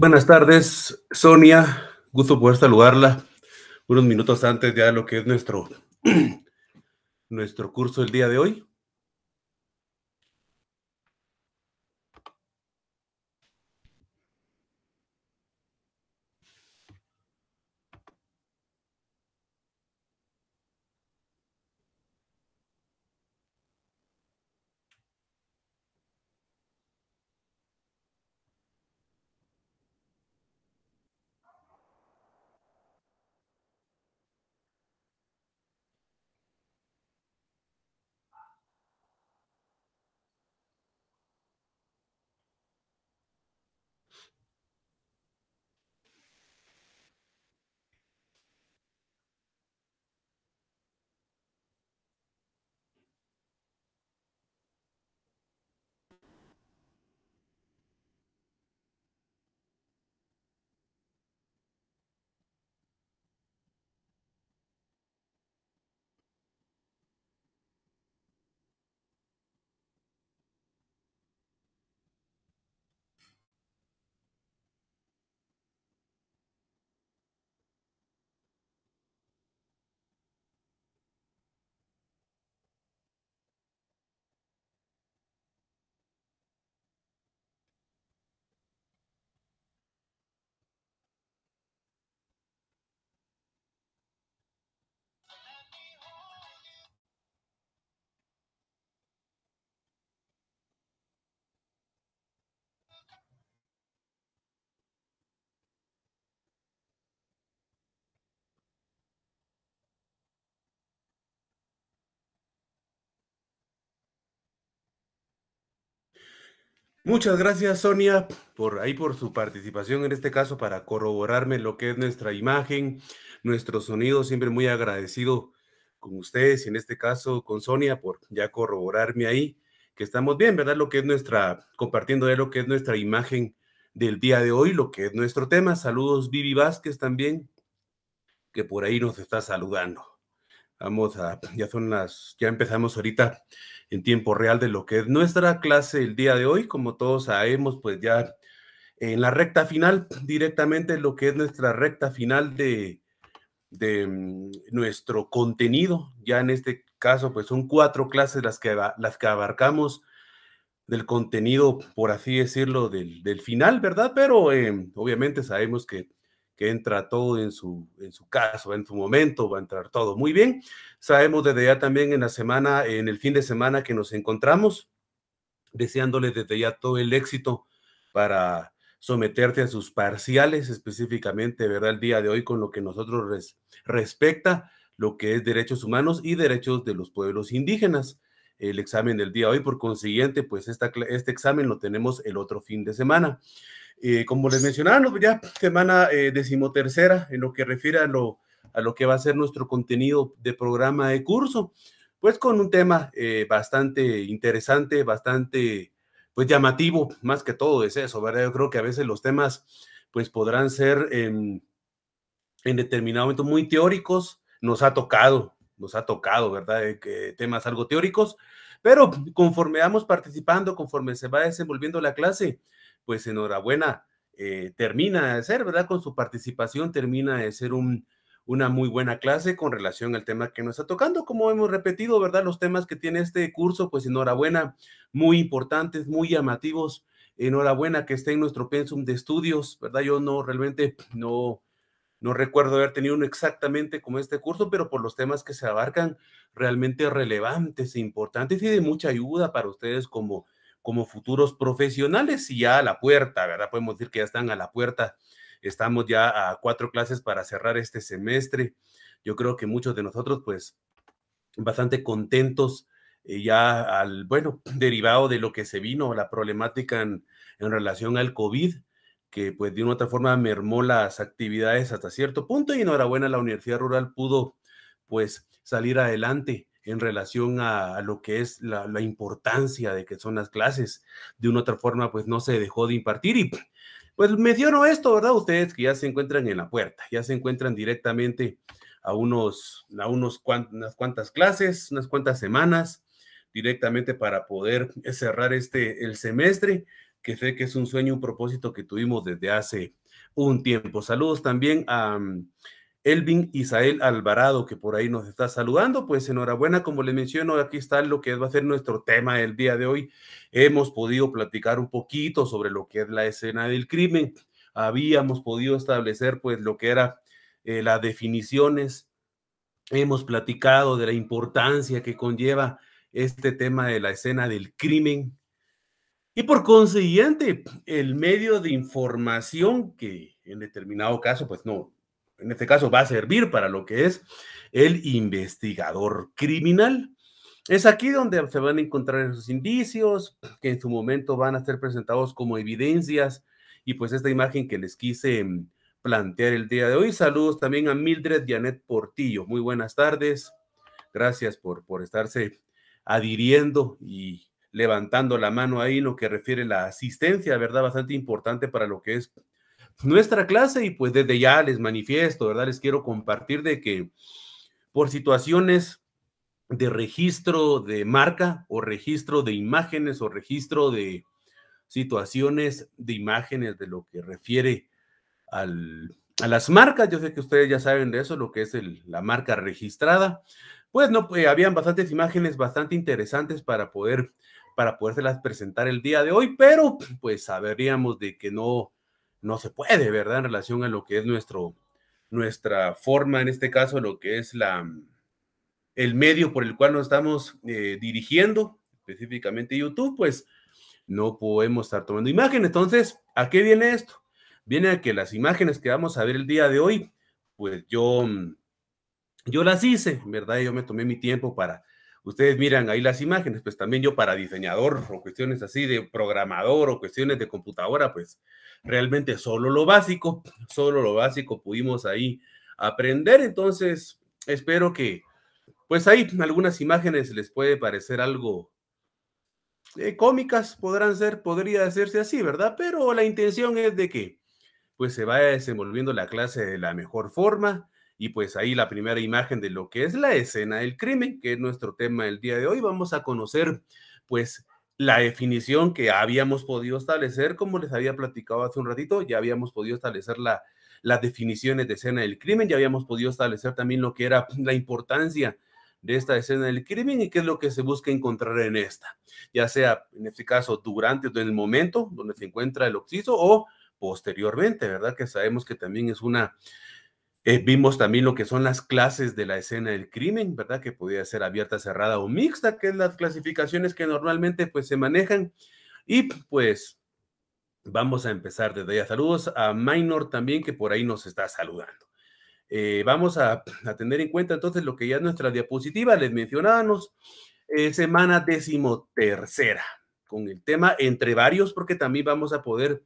Buenas tardes, Sonia. Gusto poder saludarla unos minutos antes ya de lo que es nuestro, nuestro curso el día de hoy. Muchas gracias, Sonia, por ahí por su participación en este caso para corroborarme lo que es nuestra imagen, nuestro sonido. Siempre muy agradecido con ustedes y en este caso con Sonia por ya corroborarme ahí que estamos bien, ¿verdad? Lo que es nuestra, compartiendo de lo que es nuestra imagen del día de hoy, lo que es nuestro tema. Saludos, Vivi Vázquez también, que por ahí nos está saludando. Vamos a, ya son las, ya empezamos ahorita en tiempo real de lo que es nuestra clase el día de hoy. Como todos sabemos, pues ya en la recta final, directamente lo que es nuestra recta final de, de mm, nuestro contenido. Ya en este caso, pues son cuatro clases las que, las que abarcamos del contenido, por así decirlo, del, final, ¿verdad? Pero eh, obviamente sabemos que que entra todo en su, en su caso, en su momento, va a entrar todo. Muy bien, sabemos desde ya también en la semana, en el fin de semana que nos encontramos, deseándole desde ya todo el éxito para someterte a sus parciales específicamente, ¿verdad? El día de hoy con lo que nosotros respecta lo que es derechos humanos y derechos de los pueblos indígenas. El examen del día de hoy, por consiguiente, pues esta, este examen lo tenemos el otro fin de semana. Eh, como les mencionaba, pues, ya semana eh, decimotercera en lo que refiere a lo, a lo que va a ser nuestro contenido de programa de curso, pues con un tema eh, bastante interesante, bastante pues llamativo, más que todo es eso, ¿verdad? Yo creo que a veces los temas pues podrán ser en, en determinado momento muy teóricos, nos ha tocado, nos ha tocado, ¿verdad? Que temas algo teóricos, pero conforme vamos participando, conforme se va desenvolviendo la clase, pues enhorabuena, eh, termina de ser, ¿verdad? Con su participación termina de ser un, una muy buena clase con relación al tema que nos está tocando. Como hemos repetido, ¿verdad? Los temas que tiene este curso, pues enhorabuena, muy importantes, muy llamativos. Enhorabuena que esté en nuestro pensum de estudios, ¿verdad? Yo no realmente no, no recuerdo haber tenido uno exactamente como este curso, pero por los temas que se abarcan, realmente relevantes e importantes y de mucha ayuda para ustedes como como futuros profesionales y ya a la puerta, ¿verdad? Podemos decir que ya están a la puerta. Estamos ya a cuatro clases para cerrar este semestre. Yo creo que muchos de nosotros, pues, bastante contentos eh, ya al, bueno, derivado de lo que se vino, la problemática en, relación al COVID, que pues de una u otra forma mermó las actividades hasta cierto punto y enhorabuena la Universidad Rural pudo pues salir adelante en relación a, lo que es la, importancia de que son las clases. De una otra forma, pues no se dejó de impartir y pues dieron esto, ¿verdad? Ustedes que ya se encuentran en la puerta, ya se encuentran directamente a unos, a unos unas cuantas clases, unas cuantas semanas directamente para poder cerrar este el semestre, que sé que es un sueño, un propósito que tuvimos desde hace un tiempo. Saludos también a Elvin Isael Alvarado, que por ahí nos está saludando, pues enhorabuena, como le menciono, aquí está lo que va a ser nuestro tema el día de hoy. Hemos podido platicar un poquito sobre lo que es la escena del crimen, habíamos podido establecer pues lo que era eh, las definiciones, hemos platicado de la importancia que conlleva este tema de la escena del crimen y por consiguiente el medio de información que en determinado caso pues no en este caso va a servir para lo que es el investigador criminal. Es aquí donde se van a encontrar esos indicios que en su momento van a ser presentados como evidencias y pues esta imagen que les quise mm, plantear el día de hoy. Saludos también a Mildred Janet Portillo. Muy buenas tardes. Gracias por, por estarse adhiriendo y levantando la mano ahí en lo que refiere la asistencia, ¿verdad? Bastante importante para lo que es nuestra clase y pues desde ya les manifiesto, ¿verdad? Les quiero compartir de que por situaciones de registro de marca o registro de imágenes o registro de situaciones de imágenes de lo que refiere al, a las marcas. Yo sé que ustedes ya saben de eso, lo que es la marca registrada. Pues no, pues, habían bastantes imágenes bastante interesantes para poder para podérselas presentar el día de hoy, pero pues saberíamos de que no no se puede, ¿verdad? En relación a lo que es nuestro, nuestra forma, en este caso, lo que es la, el medio por el cual nos estamos eh, dirigiendo, específicamente YouTube, pues no podemos estar tomando imágenes. Entonces, ¿a qué viene esto? Viene a que las imágenes que vamos a ver el día de hoy, pues yo, yo las hice, ¿verdad? Yo me tomé mi tiempo para ustedes miran ahí las imágenes, pues también yo para diseñador o cuestiones así de programador o cuestiones de computadora, pues realmente solo lo básico, solo lo básico pudimos ahí aprender. Entonces, espero que, pues ahí algunas imágenes les puede parecer algo eh, cómicas, podrán ser, podría hacerse así, ¿verdad? Pero la intención es de que, pues se vaya desenvolviendo la clase de la mejor forma y pues ahí la primera imagen de lo que es la escena del crimen, que es nuestro tema del día de hoy. Vamos a conocer pues la definición que habíamos podido establecer, como les había platicado hace un ratito, ya habíamos podido establecer la, las definiciones de escena del crimen, ya habíamos podido establecer también lo que era pues, la importancia de esta escena del crimen y qué es lo que se busca encontrar en esta, ya sea en este caso durante o en el momento donde se encuentra el occiso o posteriormente, ¿verdad? Que sabemos que también es una eh, vimos también lo que son las clases de la escena del crimen, ¿verdad? Que podía ser abierta, cerrada o mixta, que es las clasificaciones que normalmente pues se manejan. Y pues vamos a empezar desde ya. Saludos a Minor también, que por ahí nos está saludando. Eh, vamos a, tener en cuenta entonces lo que ya es nuestra diapositiva, les mencionábamos, eh, semana decimotercera, con el tema entre varios, porque también vamos a poder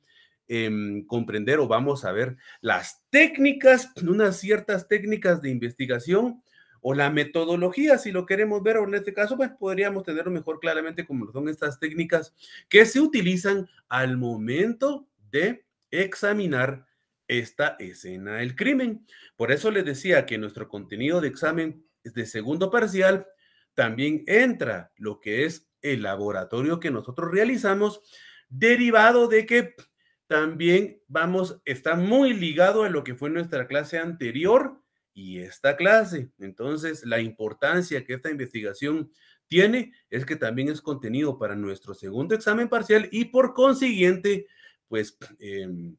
Em, comprender o vamos a ver las técnicas, unas ciertas técnicas de investigación o la metodología, si lo queremos ver, o en este caso, pues podríamos tenerlo mejor claramente como son estas técnicas que se utilizan al momento de examinar esta escena del crimen. Por eso les decía que nuestro contenido de examen de segundo parcial también entra lo que es el laboratorio que nosotros realizamos, derivado de que también vamos, está muy ligado a lo que fue nuestra clase anterior y esta clase. Entonces, la importancia que esta investigación tiene es que también es contenido para nuestro segundo examen parcial y por consiguiente, pues em,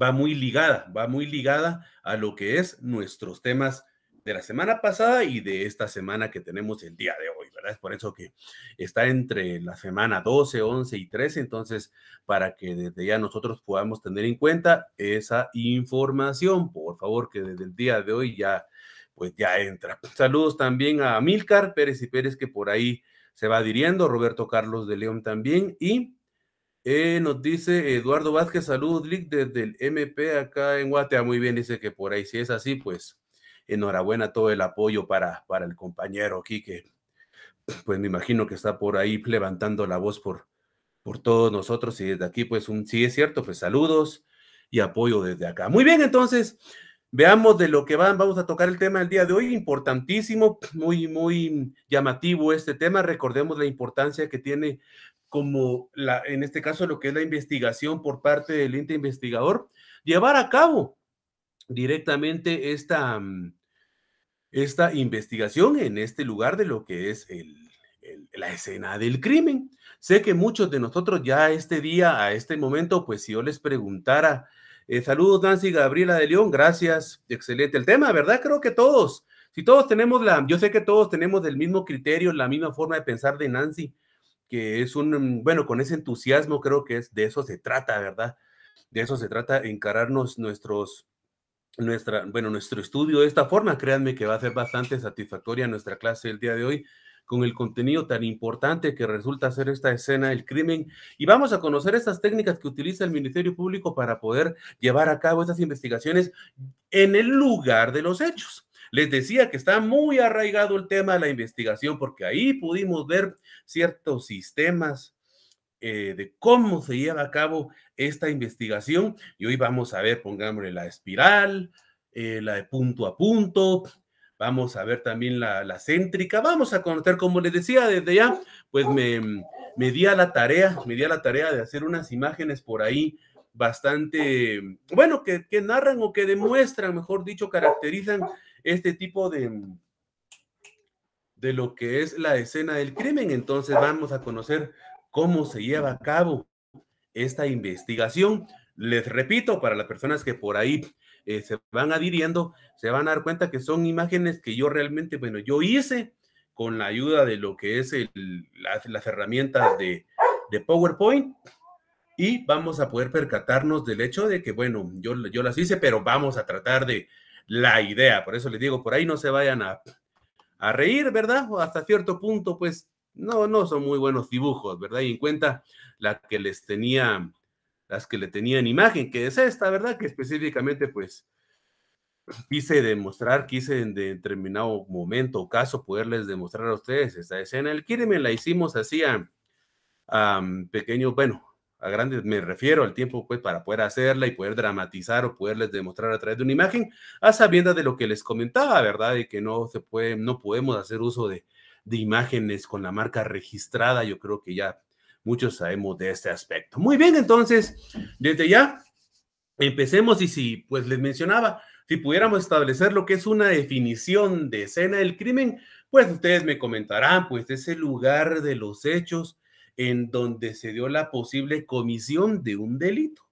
va muy ligada, va muy ligada a lo que es nuestros temas de la semana pasada y de esta semana que tenemos el día de hoy, ¿verdad? Es por eso que está entre la semana 12, 11 y 13, entonces para que desde ya nosotros podamos tener en cuenta esa información, por favor, que desde el día de hoy ya, pues ya entra. Saludos también a Milcar Pérez y Pérez que por ahí se va diriendo Roberto Carlos de León también y... Eh, nos dice Eduardo Vázquez, saludos, Lick, desde el MP acá en Guatea. Muy bien, dice que por ahí, si es así, pues enhorabuena todo el apoyo para, para el compañero aquí que pues me imagino que está por ahí levantando la voz por, por todos nosotros y desde aquí pues un, sí es cierto, pues saludos y apoyo desde acá. Muy bien, entonces veamos de lo que van, vamos a tocar el tema del día de hoy, importantísimo, muy, muy llamativo este tema, recordemos la importancia que tiene como la, en este caso lo que es la investigación por parte del ente investigador, llevar a cabo directamente esta, mm, esta investigación en este lugar de lo que es la escena del crimen. Sé que muchos de nosotros ya este día, a este momento, pues si yo les preguntara, eh, saludos Nancy Gabriela de León, gracias, excelente el tema, ¿verdad? Creo que todos, si todos tenemos la, yo sé que todos tenemos el mismo criterio, la misma forma de pensar de Nancy, que es un, bueno, con ese entusiasmo creo que es, de eso se trata, ¿verdad? De eso se trata, encararnos nuestros, nuestra, bueno, nuestro estudio de esta forma. Créanme que va a ser bastante satisfactoria nuestra clase del día de hoy con el contenido tan importante que resulta ser esta escena del crimen. Y vamos a conocer estas técnicas que utiliza el Ministerio Público para poder llevar a cabo estas investigaciones en el lugar de los hechos. Les decía que está muy arraigado el tema de la investigación porque ahí pudimos ver ciertos sistemas, eh, de cómo se lleva a cabo esta investigación. Y hoy vamos a ver, pongámosle la espiral, eh, la de punto a punto, vamos a ver también la, céntrica, vamos a conocer, como les decía desde ya, pues me, me di a la tarea, me di a la tarea de hacer unas imágenes por ahí bastante, bueno, que, narran o que demuestran, mejor dicho, caracterizan este tipo de, de lo que es la escena del crimen. Entonces vamos a conocer cómo se lleva a cabo esta investigación. Les repito, para las personas que por ahí eh, se van adhiriendo, se van a dar cuenta que son imágenes que yo realmente, bueno, yo hice con la ayuda de lo que es el, las, herramientas de, de PowerPoint y vamos a poder percatarnos del hecho de que, bueno, yo, yo las hice, pero vamos a tratar de la idea. Por eso les digo, por ahí no se vayan a, a reír, ¿verdad? O hasta cierto punto, pues no, no son muy buenos dibujos, ¿verdad? Y en cuenta la que les tenía, las que le tenían imagen, que es esta, ¿verdad? Que específicamente, pues, quise demostrar, quise en determinado momento o caso poderles demostrar a ustedes esta escena. El me la hicimos así a, pequeños, pequeño, bueno, a grandes me refiero al tiempo pues para poder hacerla y poder dramatizar o poderles demostrar a través de una imagen a sabiendas de lo que les comentaba verdad Y que no se puede no podemos hacer uso de de imágenes con la marca registrada. Yo creo que ya muchos sabemos de este aspecto. Muy bien, entonces, desde ya empecemos y si, pues les mencionaba, si pudiéramos establecer lo que es una definición de escena del crimen, pues ustedes me comentarán, pues es el lugar de los hechos en donde se dio la posible comisión de un delito.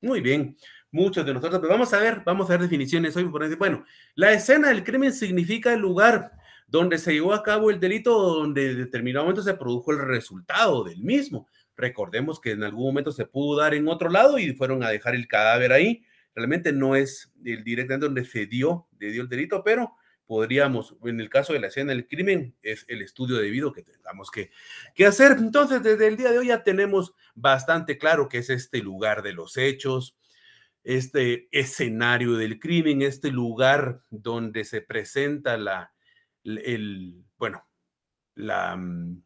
Muy bien, muchos de nosotros, pero pues, vamos a ver, vamos a ver definiciones hoy. Bueno, la escena del crimen significa el lugar donde se llevó a cabo el delito, donde en determinado momento se produjo el resultado del mismo. Recordemos que en algún momento se pudo dar en otro lado y fueron a dejar el cadáver ahí. Realmente no es el directamente donde se dio, se dio el delito, pero podríamos, en el caso de la escena del crimen, es el estudio debido que tengamos que, que, hacer. Entonces, desde el día de hoy ya tenemos bastante claro que es este lugar de los hechos, este escenario del crimen, este lugar donde se presenta la, el, bueno, la, mm,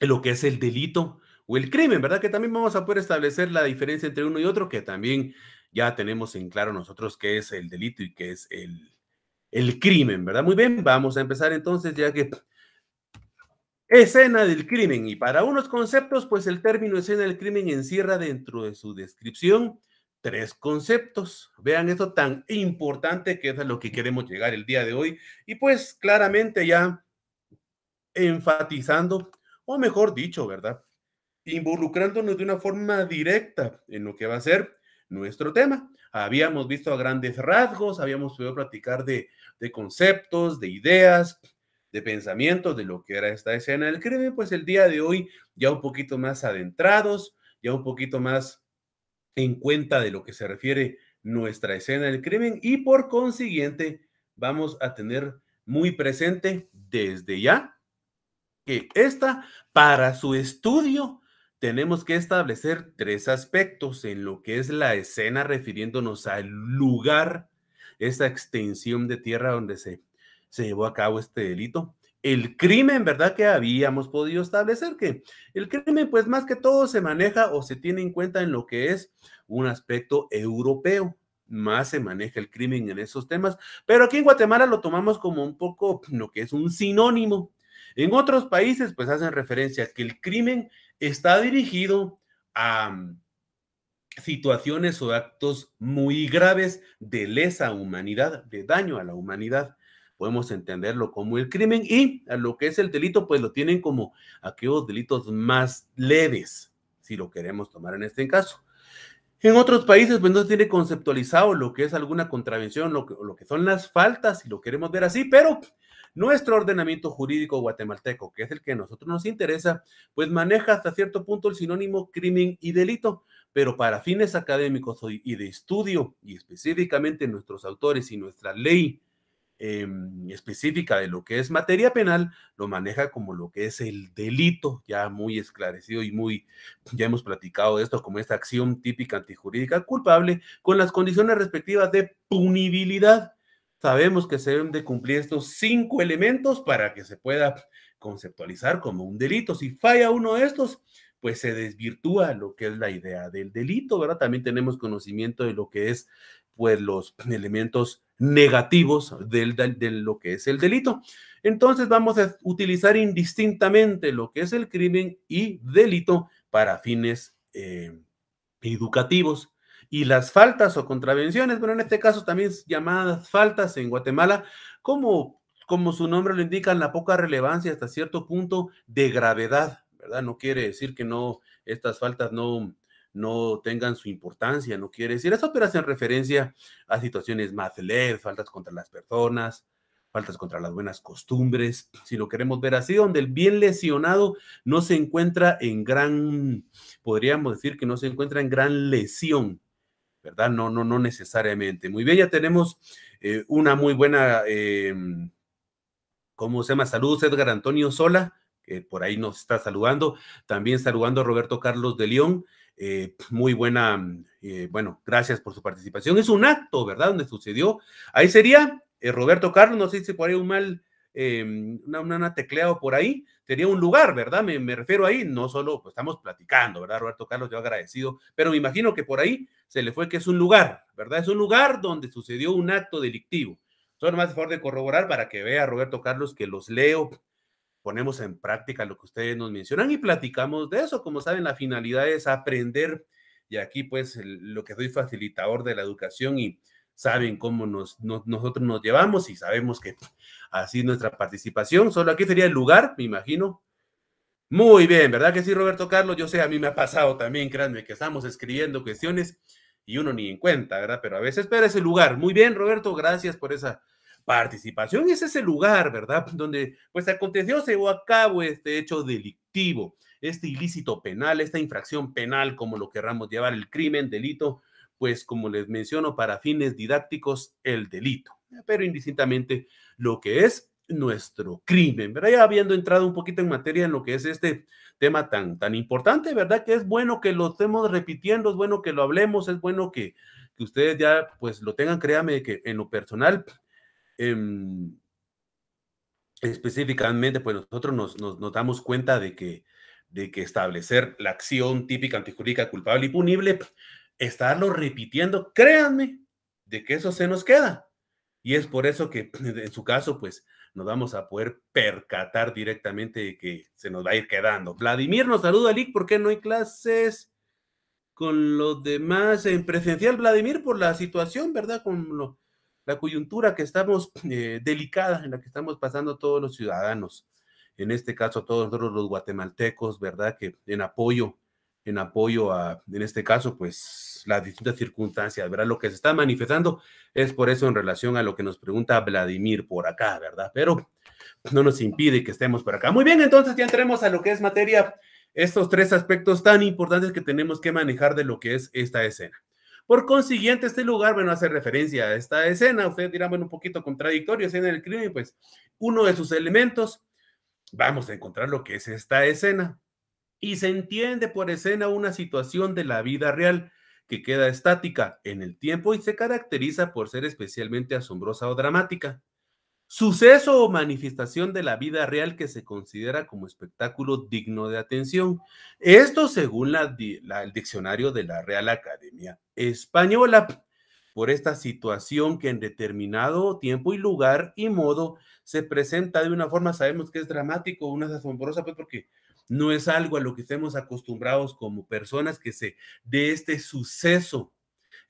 lo que es el delito o el crimen, ¿verdad? Que también vamos a poder establecer la diferencia entre uno y otro, que también ya tenemos en claro nosotros qué es el delito y qué es el, el crimen, ¿verdad? Muy bien, vamos a empezar entonces ya que escena del crimen y para unos conceptos, pues el término escena del crimen encierra dentro de su descripción tres conceptos. Vean esto tan importante que es a lo que queremos llegar el día de hoy. Y pues claramente ya enfatizando, o mejor dicho, ¿verdad? Involucrándonos de una forma directa en lo que va a ser nuestro tema. Habíamos visto a grandes rasgos, habíamos podido platicar de, de conceptos, de ideas, de pensamientos, de lo que era esta escena del crimen, pues el día de hoy ya un poquito más adentrados, ya un poquito más en cuenta de lo que se refiere nuestra escena del crimen y por consiguiente vamos a tener muy presente desde ya que esta, para su estudio, tenemos que establecer tres aspectos en lo que es la escena refiriéndonos al lugar, esa extensión de tierra donde se, se llevó a cabo este delito el crimen, ¿verdad? Que habíamos podido establecer que el crimen, pues más que todo se maneja o se tiene en cuenta en lo que es un aspecto europeo. Más se maneja el crimen en esos temas, pero aquí en Guatemala lo tomamos como un poco lo que es un sinónimo. En otros países, pues hacen referencia a que el crimen está dirigido a mm, situaciones o actos muy graves de lesa humanidad, de daño a la humanidad podemos entenderlo como el crimen y a lo que es el delito, pues lo tienen como aquellos delitos más leves, si lo queremos tomar en este caso. En otros países, pues no se tiene conceptualizado lo que es alguna contravención, lo que, lo que son las faltas, si lo queremos ver así, pero nuestro ordenamiento jurídico guatemalteco, que es el que a nosotros nos interesa, pues maneja hasta cierto punto el sinónimo crimen y delito, pero para fines académicos y de estudio, y específicamente nuestros autores y nuestra ley Em, específica de lo que es materia penal, lo maneja como lo que es el delito, ya muy esclarecido y muy, ya hemos platicado de esto como esta acción típica antijurídica culpable con las condiciones respectivas de punibilidad. Sabemos que se deben de cumplir estos cinco elementos para que se pueda conceptualizar como un delito. Si falla uno de estos, pues se desvirtúa lo que es la idea del delito, ¿verdad? También tenemos conocimiento de lo que es, pues, los elementos negativos del, de lo que es el delito. Entonces vamos a utilizar indistintamente lo que es el crimen y delito para fines eh, educativos. Y las faltas o contravenciones, bueno, en este caso también llamadas faltas en Guatemala, como, como su nombre lo indica, la poca relevancia hasta cierto punto de gravedad, ¿verdad? No quiere decir que no, estas faltas no, no tengan su importancia, no quiere decir. Eso pero hacen referencia a situaciones más leves, faltas contra las personas, faltas contra las buenas costumbres, si lo queremos ver así, donde el bien lesionado no se encuentra en gran, podríamos decir que no se encuentra en gran lesión, ¿verdad? No, no, no necesariamente. Muy bien, ya tenemos eh, una muy buena, eh, ¿cómo se llama? Saludos, Edgar Antonio Sola, que por ahí nos está saludando, también saludando a Roberto Carlos de León. Eh, muy buena, mm, eh, bueno, gracias por su participación. Es un acto, ¿verdad? Donde sucedió. Ahí sería eh, Roberto Carlos, no sé si por un mal, una, una, tecleado por ahí, sería un lugar, ¿verdad? Me, refiero ahí, no solo pues, estamos platicando, ¿verdad? Roberto Carlos, yo agradecido, pero me imagino que por ahí se le fue que es un lugar, ¿verdad? Es un lugar donde sucedió un acto delictivo. Solo más hace favor de corroborar para que vea Roberto Carlos que los leo ponemos en práctica lo que ustedes nos mencionan y platicamos de eso. Como saben, la finalidad es aprender y aquí pues lo que soy facilitador de la educación y saben cómo nos, nosotros nos llevamos y sabemos que así nuestra participación, solo aquí sería el lugar, me imagino. Muy bien, ¿verdad que sí, Roberto Carlos? Yo sé, a mí me ha pasado también, créanme, que estamos escribiendo cuestiones y uno ni en cuenta, ¿verdad? Pero a veces, pero ese lugar. Muy bien, Roberto, gracias por esa participación. es ese lugar, ¿verdad? Donde pues aconteció, se llevó a cabo este hecho delictivo, este ilícito penal, esta infracción penal, como lo querramos llevar, el crimen, delito, pues como les menciono, para fines didácticos, el delito. Pero indistintamente lo que es nuestro crimen, ¿verdad? Ya habiendo entrado un poquito en materia en lo que es este tema tan, tan importante, ¿verdad? Que es bueno que lo estemos repitiendo, es bueno que lo hablemos, es bueno que, que ustedes ya pues lo tengan, créame que en lo personal Em, específicamente, pues nosotros nos, damos cuenta de que, de que establecer la acción típica antijurídica culpable y punible, pues, estarlo repitiendo, créanme, de que eso se nos queda. Y es por eso que pues, en su caso, pues nos vamos a poder percatar directamente de que se nos va a ir quedando. Vladimir nos saluda, Lick, ¿por qué no hay clases con los demás en presencial, Vladimir, por la situación, verdad? Con lo, la coyuntura que estamos eh, delicada, en la que estamos pasando todos los ciudadanos, en este caso todos nosotros los guatemaltecos, ¿verdad? Que en apoyo, en apoyo a, en este caso, pues las distintas circunstancias, ¿verdad? Lo que se está manifestando es por eso en relación a lo que nos pregunta Vladimir por acá, ¿verdad? Pero no nos impide que estemos por acá. Muy bien, entonces ya entremos a lo que es materia, estos tres aspectos tan importantes que tenemos que manejar de lo que es esta escena. Por consiguiente, este lugar, bueno, hace referencia a esta escena. Ustedes dirán, bueno, un poquito contradictorio, escena del crimen, pues uno de sus elementos, vamos a encontrar lo que es esta escena. Y se entiende por escena una situación de la vida real que queda estática en el tiempo y se caracteriza por ser especialmente asombrosa o dramática. Suceso o manifestación de la vida real que se considera como espectáculo digno de atención. Esto según la, el diccionario de la Real Academia Española. Por esta situación que en determinado tiempo y lugar y modo se presenta de una forma, sabemos que es dramático, una es asombrosa, pues porque no es algo a lo que estemos acostumbrados como personas que se de este suceso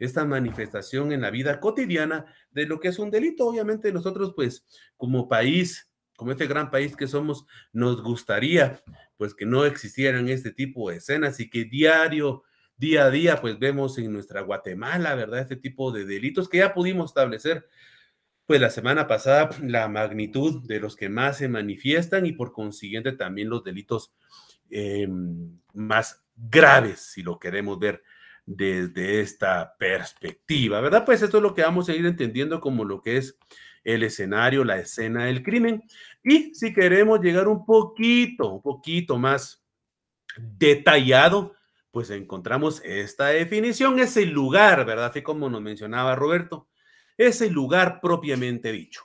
esta manifestación en la vida cotidiana de lo que es un delito. Obviamente nosotros, pues, como país, como este gran país que somos, nos gustaría, pues, que no existieran este tipo de escenas y que diario, día a día, pues, vemos en nuestra Guatemala, ¿verdad? Este tipo de delitos que ya pudimos establecer pues la semana pasada la magnitud de los que más se manifiestan y por consiguiente también los delitos em, más graves, si lo queremos ver desde esta perspectiva, ¿verdad? Pues esto es lo que vamos a ir entendiendo como lo que es el escenario, la escena del crimen. Y si queremos llegar un poquito, un poquito más detallado, pues encontramos esta definición, ese lugar, ¿verdad? Así como nos mencionaba Roberto, ese lugar propiamente dicho.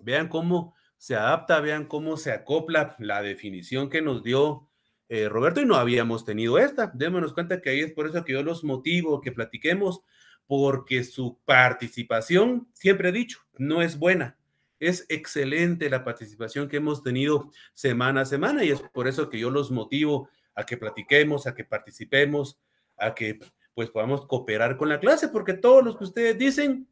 Vean cómo se adapta, vean cómo se acopla la definición que nos dio eh, Roberto, y no habíamos tenido esta. Démonos cuenta que ahí es por eso que yo los motivo, que platiquemos, porque su participación, siempre he dicho, no es buena. Es excelente la participación que hemos tenido semana a semana y es por eso que yo los motivo a que platiquemos, a que participemos, a que pues podamos cooperar con la clase, porque todos los que ustedes dicen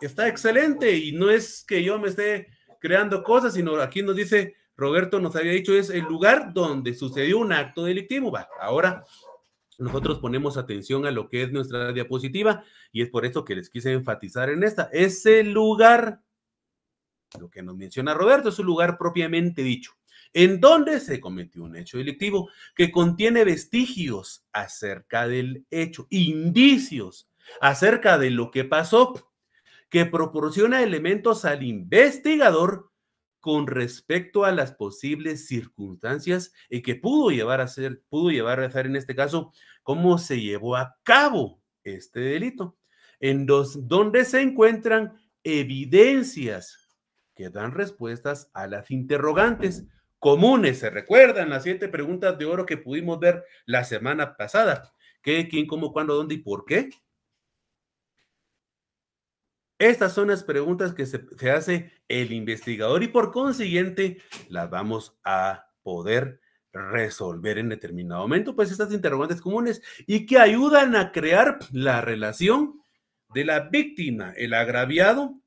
está excelente y no es que yo me esté creando cosas, sino aquí nos dice Roberto nos había dicho, es el lugar donde sucedió un acto delictivo. ahora nosotros ponemos atención a lo que es nuestra diapositiva y es por eso que les quise enfatizar en esta. Es el lugar, lo que nos menciona Roberto, es un lugar propiamente dicho, en donde se cometió un hecho delictivo que contiene vestigios acerca del hecho, indicios acerca de lo que pasó, que proporciona elementos al investigador con respecto a las posibles circunstancias y que pudo llevar a ser, pudo llevar a hacer en este caso, cómo se llevó a cabo este delito, en dos, donde se encuentran evidencias que dan respuestas a las interrogantes comunes. ¿Se recuerdan las siete preguntas de oro que pudimos ver la semana pasada? ¿Qué, quién, cómo, cuándo, dónde y por qué? Estas son las preguntas que se, hace el investigador y por consiguiente las vamos a poder resolver en determinado momento, pues estas interrogantes comunes y que ayudan a crear la relación de la víctima, el agraviado,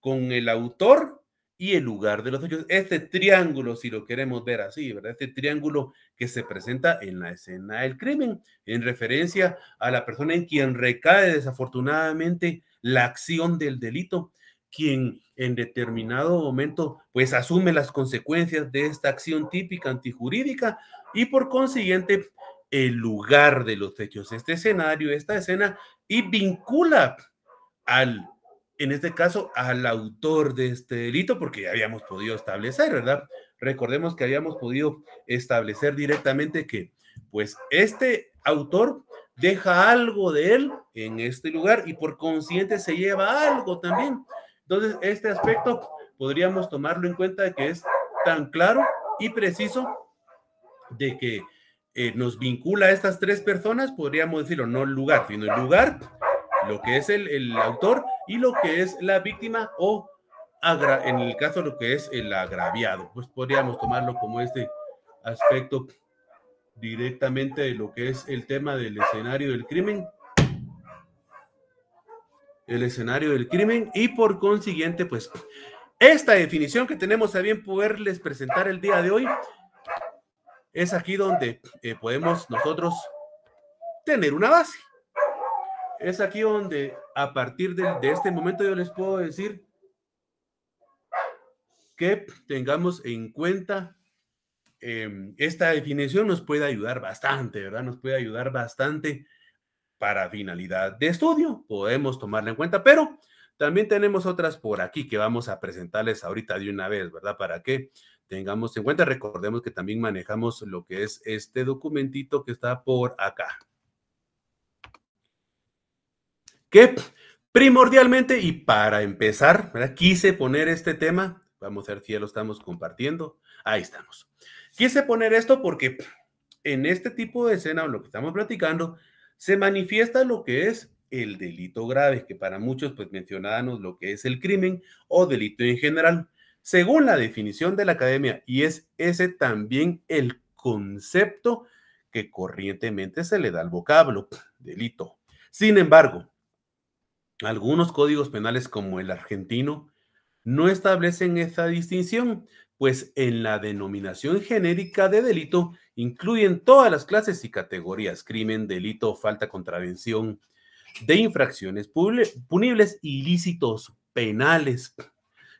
con el autor y el lugar de los hechos. Este triángulo, si lo queremos ver así, ¿verdad? Este triángulo que se presenta en la escena del crimen, en referencia a la persona en quien recae desafortunadamente la acción del delito, quien en determinado momento pues asume las consecuencias de esta acción típica antijurídica y por consiguiente el lugar de los hechos, este escenario, esta escena y vincula al en este caso, al autor de este delito, porque ya habíamos podido establecer, ¿verdad? Recordemos que habíamos podido establecer directamente que, pues, este autor deja algo de él en este lugar y por consciente se lleva algo también. Entonces, este aspecto podríamos tomarlo en cuenta de que es tan claro y preciso de que eh, nos vincula a estas tres personas, podríamos decirlo, no el lugar, sino el lugar lo que es el, autor y lo que es la víctima o en el caso lo que es el agraviado. Pues podríamos tomarlo como este aspecto directamente de lo que es el tema del escenario del crimen. El escenario del crimen y por consiguiente, pues esta definición que tenemos a bien poderles presentar el día de hoy es aquí donde eh, podemos nosotros tener una base. Es aquí donde a partir de, este momento yo les puedo decir que tengamos en cuenta em, esta definición nos puede ayudar bastante, ¿verdad? Nos puede ayudar bastante para finalidad de estudio, podemos tomarla en cuenta, pero también tenemos otras por aquí que vamos a presentarles ahorita de una vez, ¿verdad? Para que tengamos en cuenta, recordemos que también manejamos lo que es este documentito que está por acá que primordialmente y para empezar, quise poner este tema, vamos a ver si ya lo estamos compartiendo, ahí estamos. Quise poner esto porque en este tipo de escena, lo que estamos platicando, se manifiesta lo que es el delito grave, que para muchos pues mencionábamos lo que es el crimen o delito en general. Según la definición de la academia, y es ese también el concepto que corrientemente se le da al vocablo, delito. Sin embargo, algunos códigos penales como el argentino no establecen esa distinción, pues en la denominación genérica de delito incluyen todas las clases y categorías, crimen, delito, falta, contravención, de infracciones punibles ilícitos penales,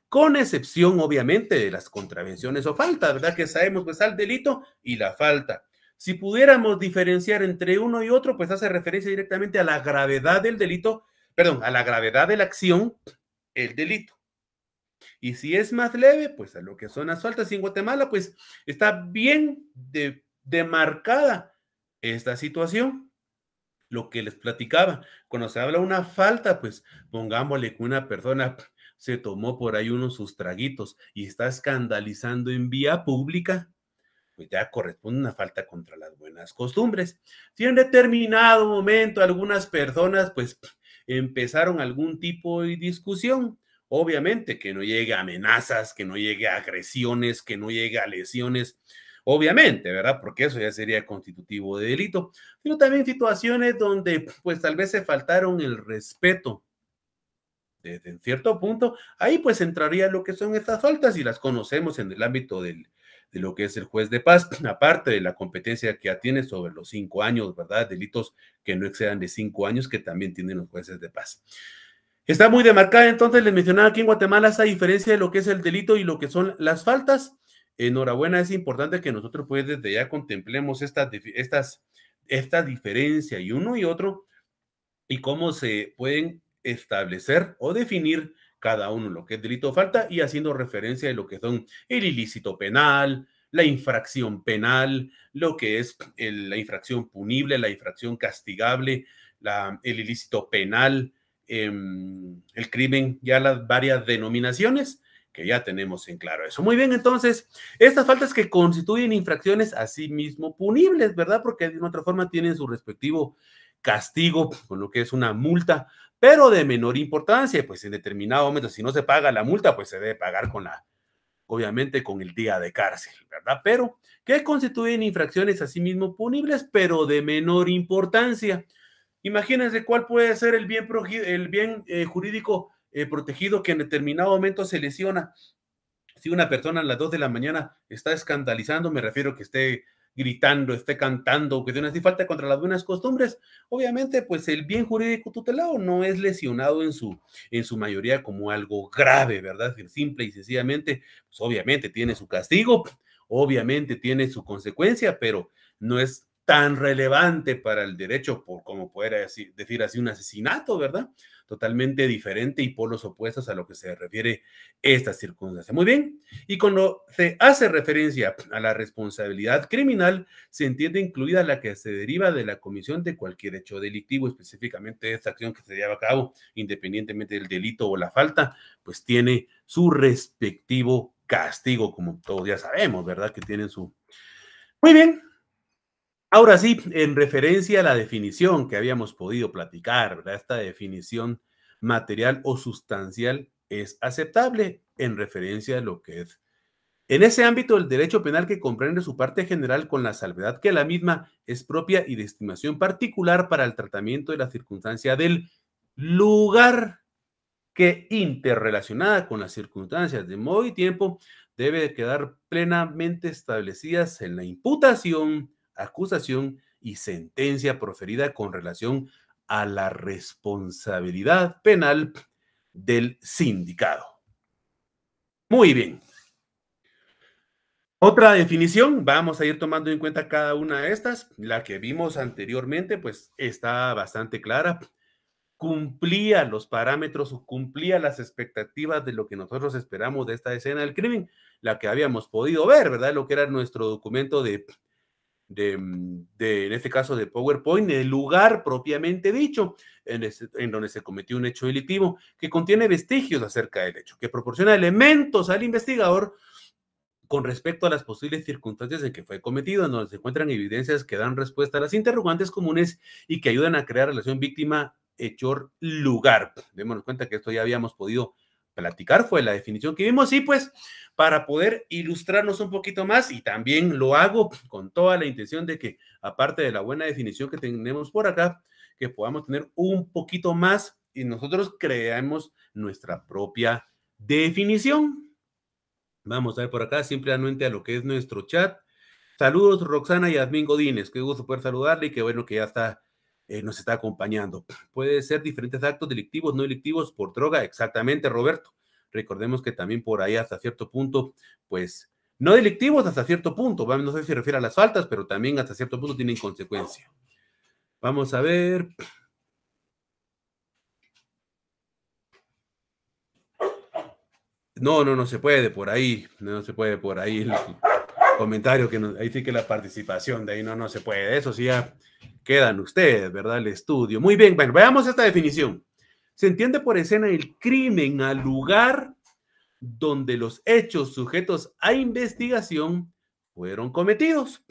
con excepción obviamente de las contravenciones o faltas, ¿verdad? Que sabemos pues al delito y la falta. Si pudiéramos diferenciar entre uno y otro, pues hace referencia directamente a la gravedad del delito perdón, a la gravedad de la acción, el delito. Y si es más leve, pues a lo que son las faltas. en Guatemala, pues está bien demarcada esta situación. Lo que les platicaba, cuando se habla una falta, pues pongámosle que una persona se tomó por ahí unos sus traguitos y está escandalizando en vía pública, pues ya corresponde una falta contra las buenas costumbres. Si en determinado momento algunas personas, pues empezaron algún tipo de discusión. Obviamente que no llegue a amenazas, que no llegue a agresiones, que no llegue a lesiones, obviamente, ¿verdad? Porque eso ya sería constitutivo de delito, pero también situaciones donde pues tal vez se faltaron el respeto. Desde cierto punto, ahí pues entraría lo que son estas faltas y las conocemos en el ámbito del, de lo que es el juez de paz, aparte de la competencia que ya tiene sobre los cinco años, ¿verdad? Delitos que no excedan de cinco años que también tienen los jueces de paz. Está muy demarcada, entonces les mencionaba aquí en Guatemala esa diferencia de lo que es el delito y lo que son las faltas. Enhorabuena, es importante que nosotros pues desde ya contemplemos estas, esta diferencia y uno y otro y cómo se pueden establecer o definir cada uno lo que es delito o falta y haciendo referencia de lo que son el ilícito penal, la infracción penal, lo que es la infracción punible, la infracción castigable, el ilícito penal, em, el crimen, ya las varias denominaciones que ya tenemos en claro eso. Muy bien, entonces, estas faltas que constituyen infracciones mismo punibles, ¿verdad? Porque de otra forma tienen su respectivo castigo, con lo que es una multa pero de menor importancia, pues en determinado momento, si no se paga la multa, pues se debe pagar con la, obviamente con el día de cárcel, ¿verdad? Pero que constituyen infracciones asimismo punibles, pero de menor importancia. Imagínense cuál puede ser el bien, el bien eh, jurídico eh, protegido que en determinado momento se lesiona. Si una persona a las 2 de la mañana está escandalizando, me refiero que esté gritando, esté cantando, cuestiones hace falta contra las buenas costumbres, obviamente pues el bien jurídico tutelado no es lesionado en su, en su mayoría como algo grave, ¿verdad? Simple y sencillamente, pues obviamente tiene su castigo, obviamente tiene su consecuencia, pero no es tan relevante para el derecho por, como poder decir, decir así un asesinato, ¿verdad? Totalmente diferente y por los opuestos a lo que se refiere esta circunstancia. Muy bien, y cuando se hace referencia a la responsabilidad criminal, se entiende incluida la que se deriva de la comisión de cualquier hecho delictivo, específicamente esta acción que se lleva a cabo, independientemente del delito o la falta, pues tiene su respectivo castigo, como todos ya sabemos, ¿verdad? Que tienen su... Muy bien, Ahora sí, en referencia a la definición que habíamos podido platicar, ¿verdad? Esta definición material o sustancial es aceptable en referencia a lo que es. En ese ámbito, el derecho penal que comprende su parte general con la salvedad que la misma es propia y de estimación particular para el tratamiento de la circunstancia del lugar que interrelacionada con las circunstancias de modo y tiempo debe quedar plenamente establecidas en la imputación, acusación y sentencia proferida con relación a la responsabilidad penal del sindicado. Muy bien. Otra definición, vamos a ir tomando en cuenta cada una de estas. La que vimos anteriormente, pues está bastante clara. Cumplía los parámetros, o cumplía las expectativas de lo que nosotros esperamos de esta escena del crimen, la que habíamos podido ver, ¿verdad? Lo que era nuestro documento de Mm, de, en este caso, de PowerPoint, el lugar propiamente dicho, en, en donde se cometió un hecho delictivo, que contiene vestigios acerca del hecho, que proporciona elementos al investigador con respecto a las posibles circunstancias en que fue cometido, en donde se encuentran evidencias que dan respuesta a las interrogantes comunes y que ayudan a crear relación víctima-hechor-lugar. Démonos cuenta que esto ya habíamos podido platicar fue la definición que vimos y pues para poder ilustrarnos un poquito más y también lo hago con toda la intención de que aparte de la buena definición que tenemos por acá, que podamos tener un poquito más y nosotros creamos nuestra propia definición. Vamos a ver por acá, simplemente a lo que es nuestro chat. Saludos, Roxana y Admin Godínez. Qué gusto poder saludarle y qué bueno que ya está eh, nos está acompañando. Puede ser diferentes actos delictivos, no delictivos, por droga, exactamente, Roberto. Recordemos que también por ahí hasta cierto punto, pues, no delictivos hasta cierto punto, no sé si se refiere a las faltas, pero también hasta cierto punto tienen consecuencia. Vamos a ver. No, no, no se puede por ahí, no se puede por ahí el comentario que nos, ahí sí que la participación de ahí no, no se puede, eso sí ya quedan ustedes, ¿verdad? El estudio. Muy bien, bueno, veamos esta definición. Se entiende por escena el crimen al lugar donde los hechos sujetos a investigación fueron cometidos.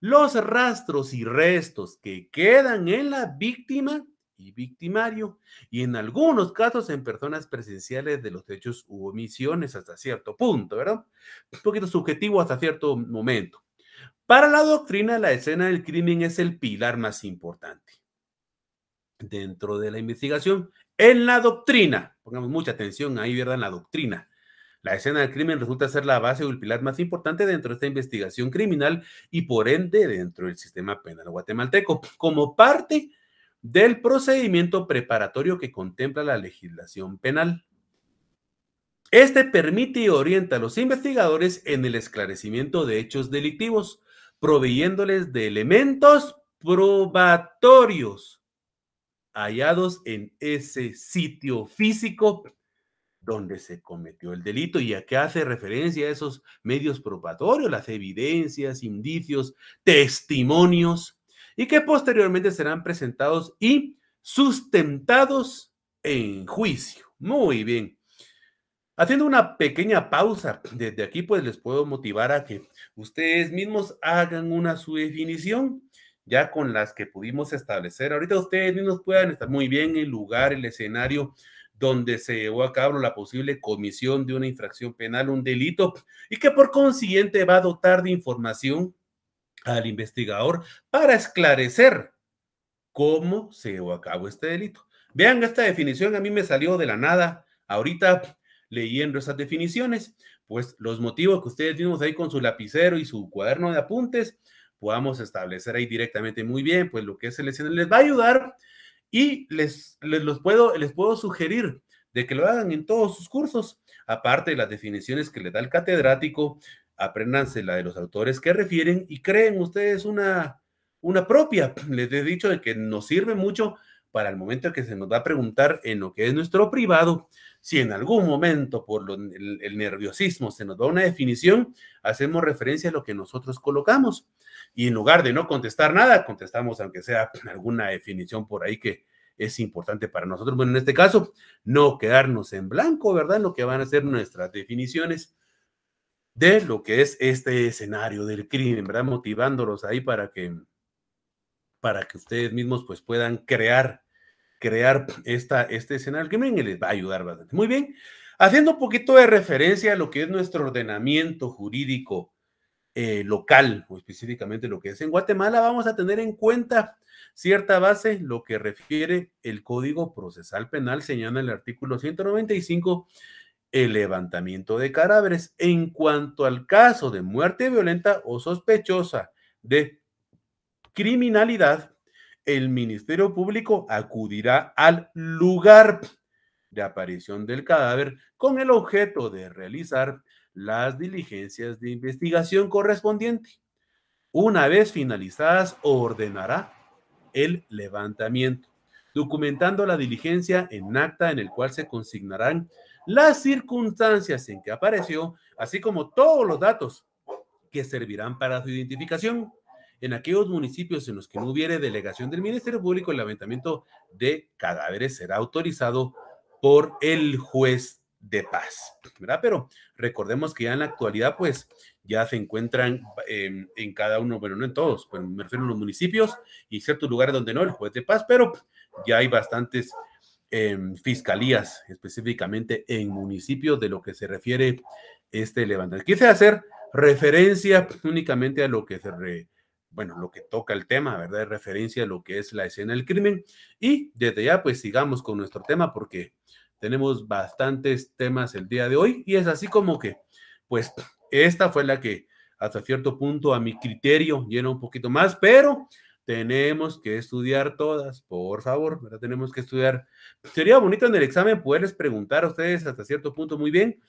Los rastros y restos que quedan en la víctima y victimario, y en algunos casos en personas presenciales de los hechos hubo omisiones hasta cierto punto, ¿verdad? Un poquito subjetivo hasta cierto momento. Para la doctrina, la escena del crimen es el pilar más importante dentro de la investigación. En la doctrina, pongamos mucha atención ahí, ¿verdad? En la doctrina. La escena del crimen resulta ser la base o el pilar más importante dentro de esta investigación criminal y por ende dentro del sistema penal guatemalteco, como parte del procedimiento preparatorio que contempla la legislación penal. Este permite y orienta a los investigadores en el esclarecimiento de hechos delictivos, proveyéndoles de elementos probatorios hallados en ese sitio físico donde se cometió el delito. Y a qué hace referencia a esos medios probatorios, las evidencias, indicios, testimonios, y que posteriormente serán presentados y sustentados en juicio. Muy bien. Haciendo una pequeña pausa, desde aquí pues les puedo motivar a que ustedes mismos hagan una su definición, ya con las que pudimos establecer. Ahorita ustedes mismos puedan estar muy bien el lugar, el escenario donde se llevó a cabo la posible comisión de una infracción penal, un delito, y que por consiguiente va a dotar de información al investigador para esclarecer cómo se llevó a cabo este delito. Vean esta definición, a mí me salió de la nada ahorita leyendo esas definiciones, pues los motivos que ustedes mismos ahí con su lapicero y su cuaderno de apuntes podamos establecer ahí directamente muy bien, pues lo que se les va a ayudar y les, les, los puedo, les puedo sugerir de que lo hagan en todos sus cursos, aparte de las definiciones que le da el catedrático, apréndanse la de los autores que refieren y creen ustedes una, una propia. Les he dicho de que nos sirve mucho para el momento que se nos va a preguntar en lo que es nuestro privado, si en algún momento por el, nerviosismo se nos da una definición, hacemos referencia a lo que nosotros colocamos. Y en lugar de no contestar nada, contestamos aunque sea alguna definición por ahí que es importante para nosotros. Bueno, en este caso, no quedarnos en blanco, ¿verdad? lo que van a ser nuestras definiciones de lo que es este escenario del crimen, ¿verdad? Motivándolos ahí para que, para que ustedes mismos pues puedan crear crear esta, este escenario que les va a ayudar bastante. Muy bien, haciendo un poquito de referencia a lo que es nuestro ordenamiento jurídico eh, local, o específicamente lo que es en Guatemala, vamos a tener en cuenta cierta base, lo que refiere el Código Procesal Penal, señala el artículo 195, el levantamiento de cadáveres. En cuanto al caso de muerte violenta o sospechosa de criminalidad, el Ministerio Público acudirá al lugar de aparición del cadáver con el objeto de realizar las diligencias de investigación correspondiente. Una vez finalizadas, ordenará el levantamiento, documentando la diligencia en acta en el cual se consignarán las circunstancias en que apareció, así como todos los datos que servirán para su identificación en aquellos municipios en los que no hubiere delegación del Ministerio Público, el levantamiento de cadáveres será autorizado por el juez de paz, Pero recordemos que ya en la actualidad, pues, ya se encuentran em, en cada uno, bueno, no en todos, pues me refiero a los municipios y ciertos lugares donde no, el juez de paz, pero ya hay bastantes em, fiscalías específicamente en municipios de lo que se refiere este levantamiento. Quise hacer referencia únicamente a lo que se refiere bueno, lo que toca el tema, ¿verdad? De referencia a lo que es la escena del crimen. Y desde ya, pues sigamos con nuestro tema porque tenemos bastantes temas el día de hoy y es así como que, pues, esta fue la que hasta cierto punto a mi criterio llena un poquito más, pero tenemos que estudiar todas, por favor, ¿verdad? Tenemos que estudiar. Sería bonito en el examen poderles preguntar a ustedes hasta cierto punto muy bien,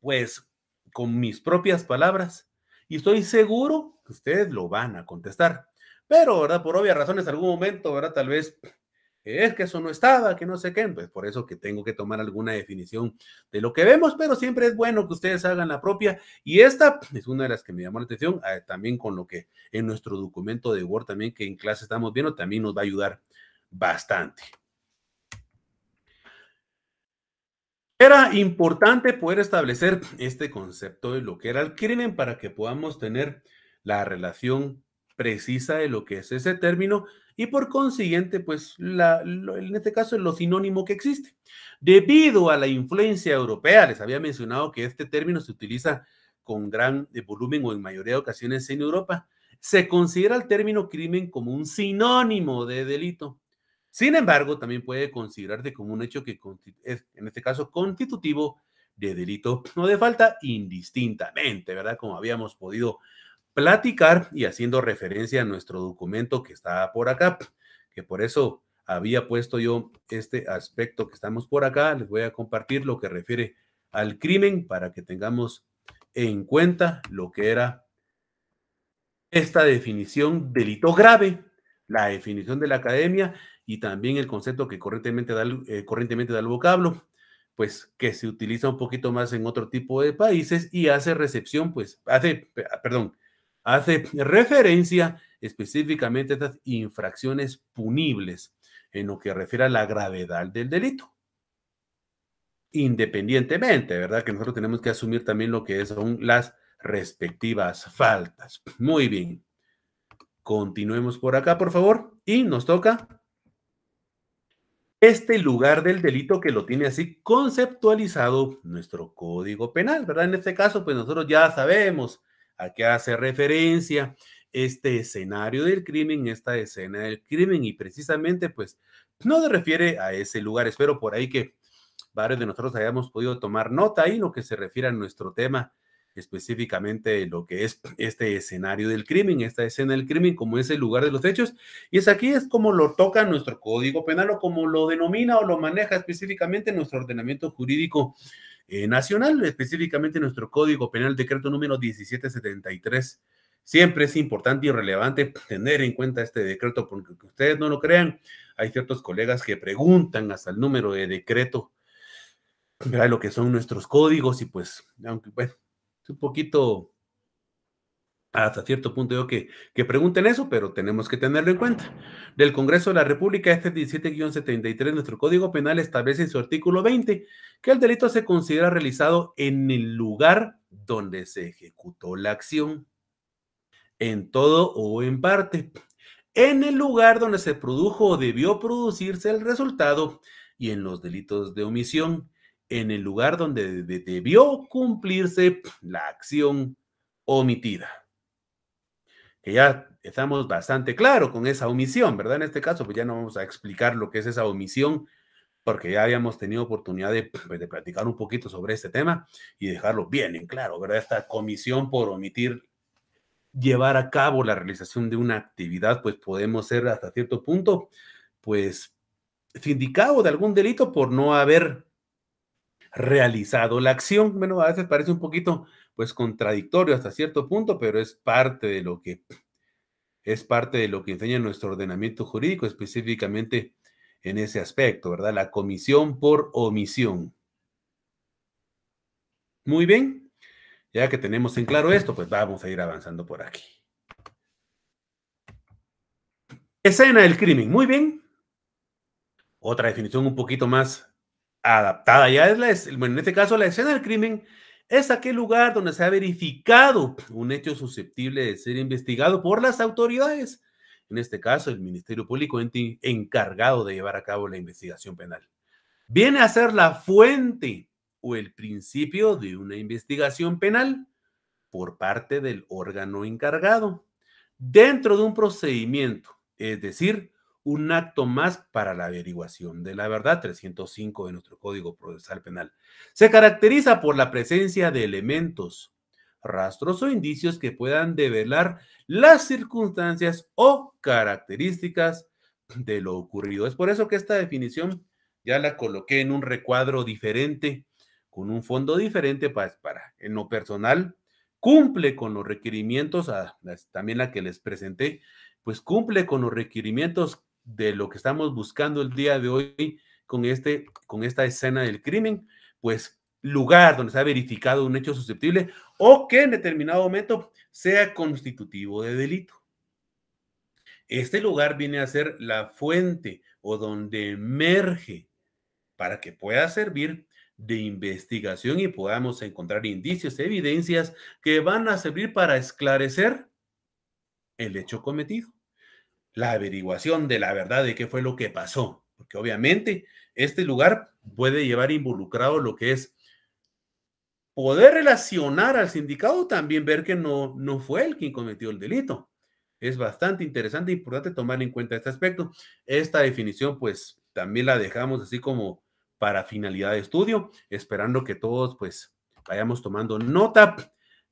pues, con mis propias palabras y estoy seguro que ustedes lo van a contestar. Pero, ¿verdad? Por obvias razones, algún momento, ¿verdad? Tal vez es que eso no estaba, que no sé qué, pues por eso que tengo que tomar alguna definición de lo que vemos, pero siempre es bueno que ustedes hagan la propia y esta es una de las que me llamó la atención, ah, también con lo que en nuestro documento de Word también que en clase estamos viendo, también nos va a ayudar bastante. Era importante poder establecer este concepto de lo que era el crimen para que podamos tener la relación precisa de lo que es ese término y por consiguiente, pues en este caso lo sinónimo que existe. Debido a la influencia europea, les había mencionado que este término se utiliza con gran eh, volumen o en mayoría de ocasiones en Europa, se considera el término crimen como un sinónimo de delito sin embargo, también puede considerarse como un hecho que es, en este caso, constitutivo de delito no de falta indistintamente, ¿verdad? Como habíamos podido platicar y haciendo referencia a nuestro documento que está por acá, que por eso había puesto yo este aspecto que estamos por acá. Les voy a compartir lo que refiere al crimen para que tengamos en cuenta lo que era esta definición delito grave la definición de la academia y también el concepto que eh, corrientemente da, el vocablo, pues que se utiliza un poquito más en otro tipo de países y hace recepción, pues hace, ah, perdón, hace referencia específicamente a estas infracciones punibles en lo que refiere a la gravedad del delito. Independientemente, ¿verdad? Que nosotros tenemos que asumir también lo que son las respectivas faltas. Muy bien. Continuemos por acá, por favor. Y nos toca este lugar del delito que lo tiene así conceptualizado nuestro código penal, ¿verdad? En este caso, pues nosotros ya sabemos a qué hace referencia este escenario del crimen, esta escena del crimen y precisamente pues no se refiere a ese lugar. Espero por ahí que varios de nosotros hayamos podido tomar nota ahí lo que se refiere a nuestro tema específicamente lo que es este escenario del crimen, esta escena del crimen, como es el lugar de los hechos. Y es aquí es como lo toca nuestro código penal o como lo denomina o lo maneja específicamente nuestro ordenamiento jurídico eh, nacional, específicamente nuestro código penal, decreto número 1773. Siempre es importante y relevante tener en cuenta este decreto, porque ustedes no lo crean, hay ciertos colegas que preguntan hasta el número de decreto, verá lo que son nuestros códigos y pues, aunque bueno, un poquito hasta cierto punto yo que, que pregunten eso, pero tenemos que tenerlo en cuenta. Del Congreso de la República, este 17-73, nuestro Código Penal establece en su artículo 20 que el delito se considera realizado en el lugar donde se ejecutó la acción, en todo o en parte, en el lugar donde se produjo o debió producirse el resultado y en los delitos de omisión, en el lugar donde debió cumplirse la acción omitida. Que ya estamos bastante claro con esa omisión, ¿verdad? En este caso, pues ya no vamos a explicar lo que es esa omisión, porque ya habíamos tenido oportunidad de, pues, de platicar un poquito sobre este tema y dejarlo bien en claro, ¿verdad? Esta comisión por omitir llevar a cabo la realización de una actividad, pues podemos ser hasta cierto punto, pues, sindicado de algún delito por no haber realizado la acción. Bueno, a veces parece un poquito pues contradictorio hasta cierto punto, pero es parte de lo que es parte de lo que enseña nuestro ordenamiento jurídico específicamente en ese aspecto, ¿verdad? La comisión por omisión. Muy bien. Ya que tenemos en claro esto, pues vamos a ir avanzando por aquí. Escena del crimen. Muy bien. Otra definición un poquito más adaptada. Ya es, la, en este caso, la escena del crimen es aquel lugar donde se ha verificado un hecho susceptible de ser investigado por las autoridades, en este caso el Ministerio Público encargado de llevar a cabo la investigación penal. Viene a ser la fuente o el principio de una investigación penal por parte del órgano encargado dentro de un procedimiento, es decir, un acto más para la averiguación de la verdad, 305 de nuestro Código Procesal Penal. Se caracteriza por la presencia de elementos, rastros o indicios que puedan develar las circunstancias o características de lo ocurrido. Es por eso que esta definición ya la coloqué en un recuadro diferente, con un fondo diferente para, pues, para en lo personal, cumple con los requerimientos, también la que les presenté, pues cumple con los requerimientos de lo que estamos buscando el día de hoy con, este, con esta escena del crimen, pues lugar donde se ha verificado un hecho susceptible o que en determinado momento sea constitutivo de delito. Este lugar viene a ser la fuente o donde emerge para que pueda servir de investigación y podamos encontrar indicios, evidencias que van a servir para esclarecer el hecho cometido la averiguación de la verdad de qué fue lo que pasó, porque obviamente este lugar puede llevar involucrado lo que es poder relacionar al sindicado, también ver que no, no fue él quien cometió el delito. Es bastante interesante e importante tomar en cuenta este aspecto. Esta definición, pues, también la dejamos así como para finalidad de estudio, esperando que todos, pues, vayamos tomando nota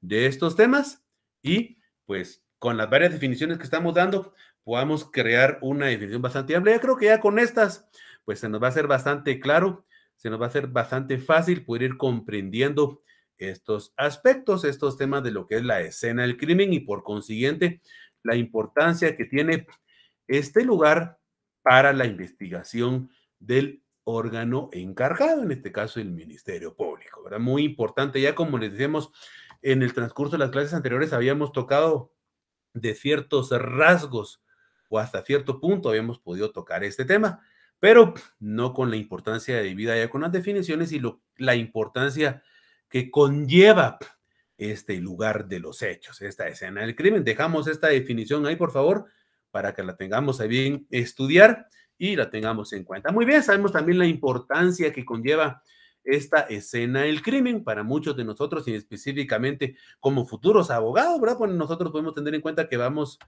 de estos temas y, pues, con las varias definiciones que estamos dando, podamos crear una definición bastante amplia. creo que ya con estas, pues se nos va a hacer bastante claro, se nos va a hacer bastante fácil poder ir comprendiendo estos aspectos, estos temas de lo que es la escena del crimen y por consiguiente la importancia que tiene este lugar para la investigación del órgano encargado, en este caso el Ministerio Público. ¿verdad? Muy importante, ya como les decíamos, en el transcurso de las clases anteriores habíamos tocado de ciertos rasgos o hasta cierto punto habíamos podido tocar este tema, pero no con la importancia debida ya con las definiciones y la importancia que conlleva este lugar de los hechos, esta escena del crimen. Dejamos esta definición ahí, por favor, para que la tengamos a bien estudiar y la tengamos en cuenta. Muy bien, sabemos también la importancia que conlleva esta escena del crimen para muchos de nosotros y específicamente como futuros abogados, ¿verdad? Pues nosotros podemos tener en cuenta que vamos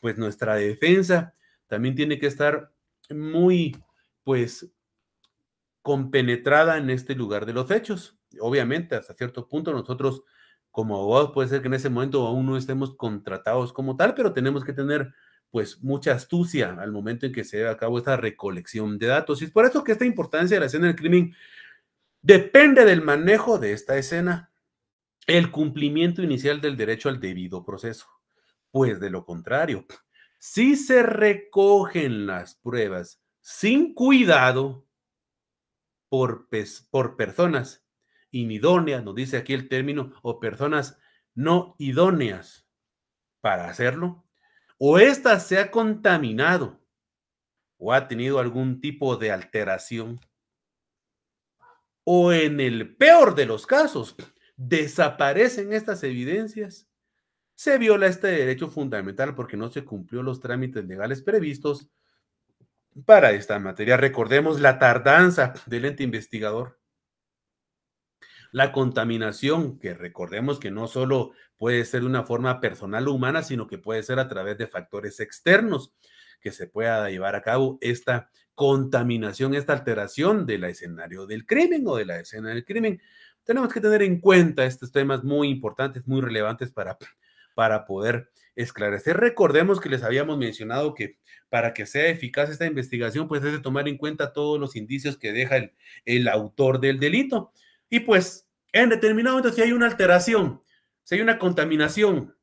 pues nuestra defensa también tiene que estar muy, pues, compenetrada en este lugar de los hechos. Obviamente, hasta cierto punto nosotros como abogados puede ser que en ese momento aún no estemos contratados como tal, pero tenemos que tener pues mucha astucia al momento en que se lleva a cabo esta recolección de datos. Y es por eso que esta importancia de la escena del crimen depende del manejo de esta escena, el cumplimiento inicial del derecho al debido proceso. Pues de lo contrario, si se recogen las pruebas sin cuidado por, por personas inidóneas, nos dice aquí el término, o personas no idóneas para hacerlo, o ésta se ha contaminado o ha tenido algún tipo de alteración, o en el peor de los casos, desaparecen estas evidencias se viola este derecho fundamental porque no se cumplió los trámites legales previstos para esta materia. Recordemos la tardanza del ente investigador, la contaminación, que recordemos que no solo puede ser de una forma personal humana, sino que puede ser a través de factores externos que se pueda llevar a cabo esta contaminación, esta alteración del escenario del crimen o de la escena del crimen. Tenemos que tener en cuenta estos temas muy importantes, muy relevantes para para poder esclarecer. Recordemos que les habíamos mencionado que para que sea eficaz esta investigación, pues es de tomar en cuenta todos los indicios que deja el, autor del delito. Y pues en determinado momento, si hay una alteración, si hay una contaminación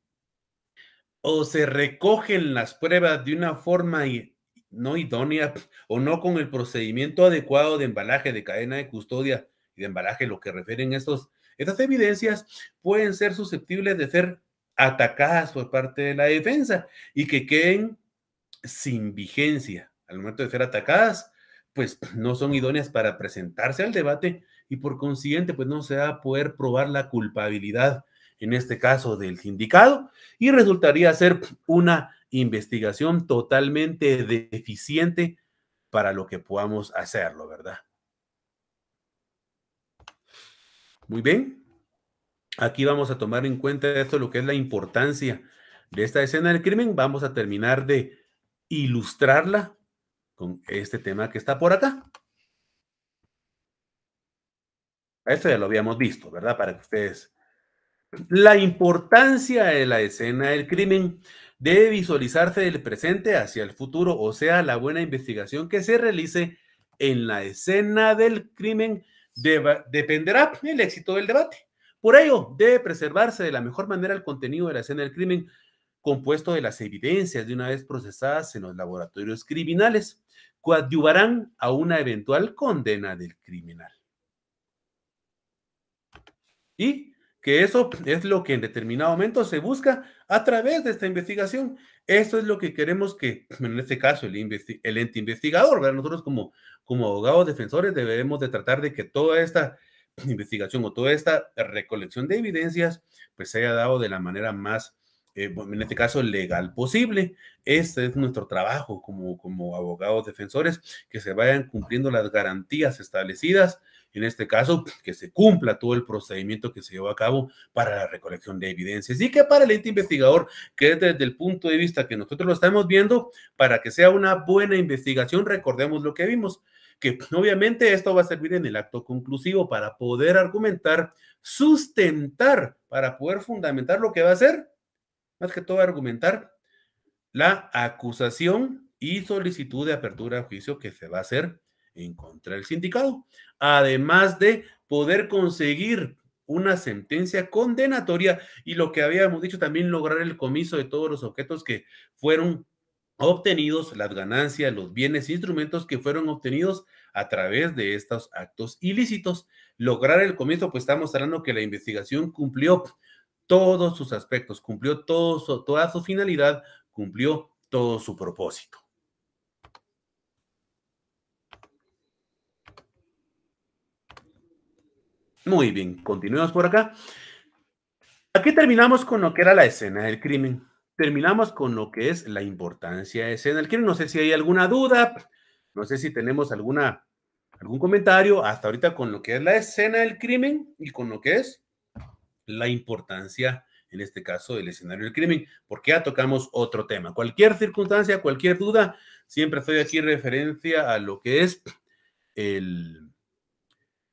o se recogen las pruebas de una forma no idónea o no con el procedimiento adecuado de embalaje, de cadena de custodia y de embalaje, lo que refieren estos, estas evidencias pueden ser susceptibles de ser atacadas por parte de la defensa y que queden sin vigencia al momento de ser atacadas, pues no son idóneas para presentarse al debate y por consiguiente pues no se va a poder probar la culpabilidad en este caso del sindicado y resultaría ser una investigación totalmente deficiente para lo que podamos hacerlo, ¿verdad? Muy bien, Aquí vamos a tomar en cuenta esto, lo que es la importancia de esta escena del crimen. Vamos a terminar de ilustrarla con este tema que está por acá. Esto ya lo habíamos visto, ¿verdad? Para que ustedes... La importancia de la escena del crimen debe visualizarse del presente hacia el futuro, o sea, la buena investigación que se realice en la escena del crimen dependerá del éxito del debate. Por ello, debe preservarse de la mejor manera el contenido de la escena del crimen, compuesto de las evidencias de una vez procesadas en los laboratorios criminales, coadyuvarán a una eventual condena del criminal. Y que eso es lo que en determinado momento se busca a través de esta investigación. Eso es lo que queremos que, en este caso, el, el ente investigador, nosotros como, como abogados defensores debemos de tratar de que toda esta investigación o toda esta recolección de evidencias, pues se haya dado de la manera más, eh, en este caso, legal posible. Este es nuestro trabajo como, como abogados defensores, que se vayan cumpliendo las garantías establecidas. En este caso, que se cumpla todo el procedimiento que se llevó a cabo para la recolección de evidencias y que para el investigador, que desde el punto de vista que nosotros lo estamos viendo, para que sea una buena investigación, recordemos lo que vimos que obviamente esto va a servir en el acto conclusivo para poder argumentar, sustentar, para poder fundamentar lo que va a ser, más que todo argumentar, la acusación y solicitud de apertura de juicio que se va a hacer en contra del sindicado, además de poder conseguir una sentencia condenatoria y lo que habíamos dicho también lograr el comiso de todos los objetos que fueron obtenidos, las ganancias, los bienes e instrumentos que fueron obtenidos a través de estos actos ilícitos. Lograr el comienzo, pues estamos hablando que la investigación cumplió todos sus aspectos, cumplió todo toda su finalidad, cumplió todo su propósito. Muy bien, continuemos por acá. Aquí terminamos con lo que era la escena del crimen terminamos con lo que es la importancia de escena. No sé si hay alguna duda, no sé si tenemos alguna, algún comentario hasta ahorita con lo que es la escena del crimen y con lo que es la importancia, en este caso, del escenario del crimen, porque ya tocamos otro tema. Cualquier circunstancia, cualquier duda, siempre estoy aquí referencia a lo que es el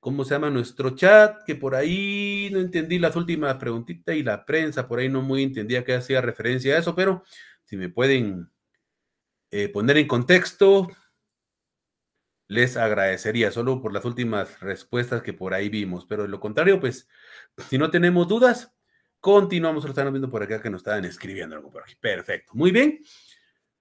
¿cómo se llama nuestro chat? Que por ahí no entendí las últimas preguntitas y la prensa, por ahí no muy entendía que hacía referencia a eso, pero si me pueden eh, poner en contexto, les agradecería, solo por las últimas respuestas que por ahí vimos, pero de lo contrario, pues, si no tenemos dudas, continuamos, lo están viendo por acá que nos estaban escribiendo algo por aquí. Perfecto, muy bien.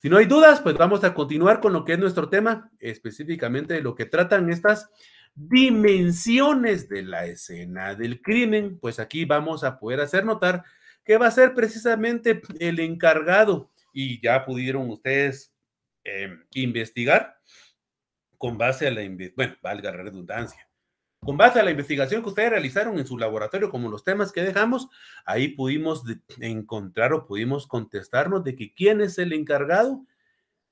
Si no hay dudas, pues vamos a continuar con lo que es nuestro tema, específicamente de lo que tratan estas dimensiones de la escena del crimen, pues aquí vamos a poder hacer notar que va a ser precisamente el encargado y ya pudieron ustedes em, investigar con base a la, valga redundancia, con base a la investigación que ustedes realizaron en su laboratorio, como los temas que dejamos, ahí pudimos encontrar o pudimos contestarnos de que quién es el encargado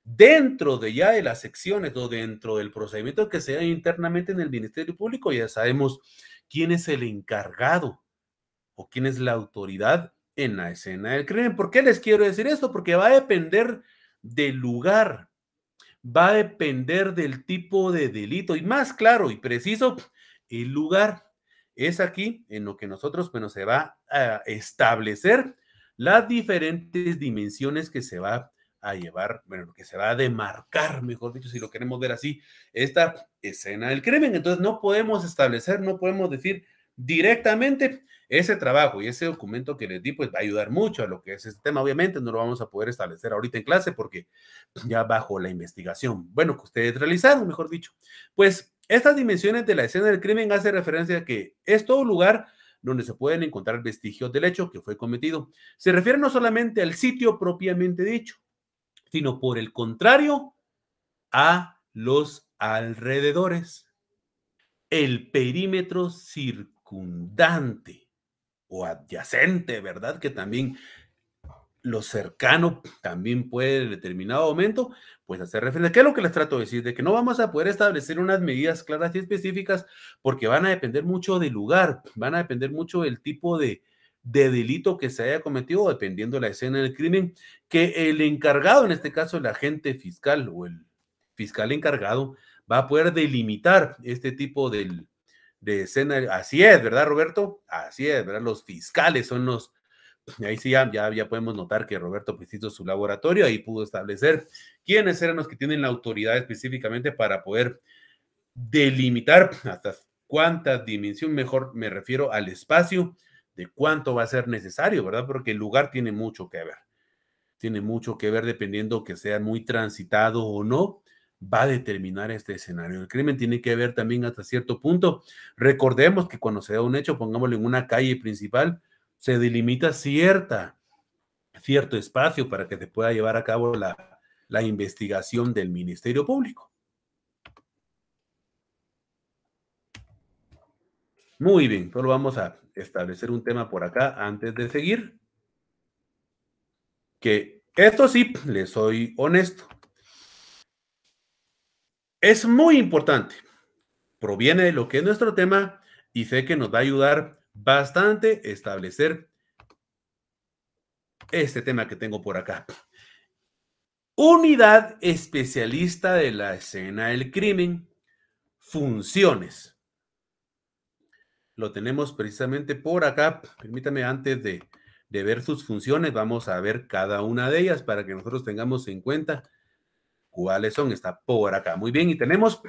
dentro de ya de las secciones o dentro del procedimiento que se da internamente en el Ministerio Público, ya sabemos quién es el encargado o quién es la autoridad en la escena del crimen. ¿Por qué les quiero decir esto? Porque va a depender del lugar, va a depender del tipo de delito y más claro y preciso, el lugar es aquí en lo que nosotros, bueno, se va a establecer las diferentes dimensiones que se va a a llevar, bueno, lo que se va a demarcar, mejor dicho, si lo queremos ver así, esta escena del crimen. Entonces no podemos establecer, no podemos decir directamente ese trabajo y ese documento que les di, pues va a ayudar mucho a lo que es este tema. Obviamente no lo vamos a poder establecer ahorita en clase porque ya bajo la investigación, bueno, que ustedes realizaron, mejor dicho. Pues estas dimensiones de la escena del crimen hace referencia a que es todo lugar donde se pueden encontrar vestigios del hecho que fue cometido. Se refiere no solamente al sitio propiamente dicho, sino por el contrario, a los alrededores. El perímetro circundante o adyacente, ¿verdad? Que también lo cercano también puede en determinado momento, pues hacer referencia. ¿Qué es lo que les trato de decir? De que no vamos a poder establecer unas medidas claras y específicas porque van a depender mucho del lugar, van a depender mucho del tipo de, de delito que se haya cometido, dependiendo la escena del crimen, que el encargado, en este caso el agente fiscal o el fiscal encargado, va a poder delimitar este tipo de, de escena. Así es, ¿verdad, Roberto? Así es, ¿verdad? Los fiscales son los... Ahí sí, ya, ya podemos notar que Roberto precisó pues, su laboratorio, ahí pudo establecer quiénes eran los que tienen la autoridad específicamente para poder delimitar hasta cuánta dimensión, mejor me refiero al espacio de cuánto va a ser necesario, ¿verdad? Porque el lugar tiene mucho que ver. Tiene mucho que ver dependiendo que sea muy transitado o no, va a determinar este escenario. El crimen tiene que ver también hasta cierto punto. Recordemos que cuando se da un hecho, pongámoslo en una calle principal, se delimita cierta, cierto espacio para que se pueda llevar a cabo la, investigación del Ministerio Público. Muy bien, pues lo vamos a establecer un tema por acá antes de seguir. Que esto sí, le soy honesto. Es muy importante. Proviene de lo que es nuestro tema y sé que nos va a ayudar bastante establecer este tema que tengo por acá. Unidad especialista de la escena del crimen, funciones. Lo tenemos precisamente por acá. Permítame antes de, ver sus funciones, vamos a ver cada una de ellas para que nosotros tengamos en cuenta cuáles son. Está por acá. Muy bien, y tenemos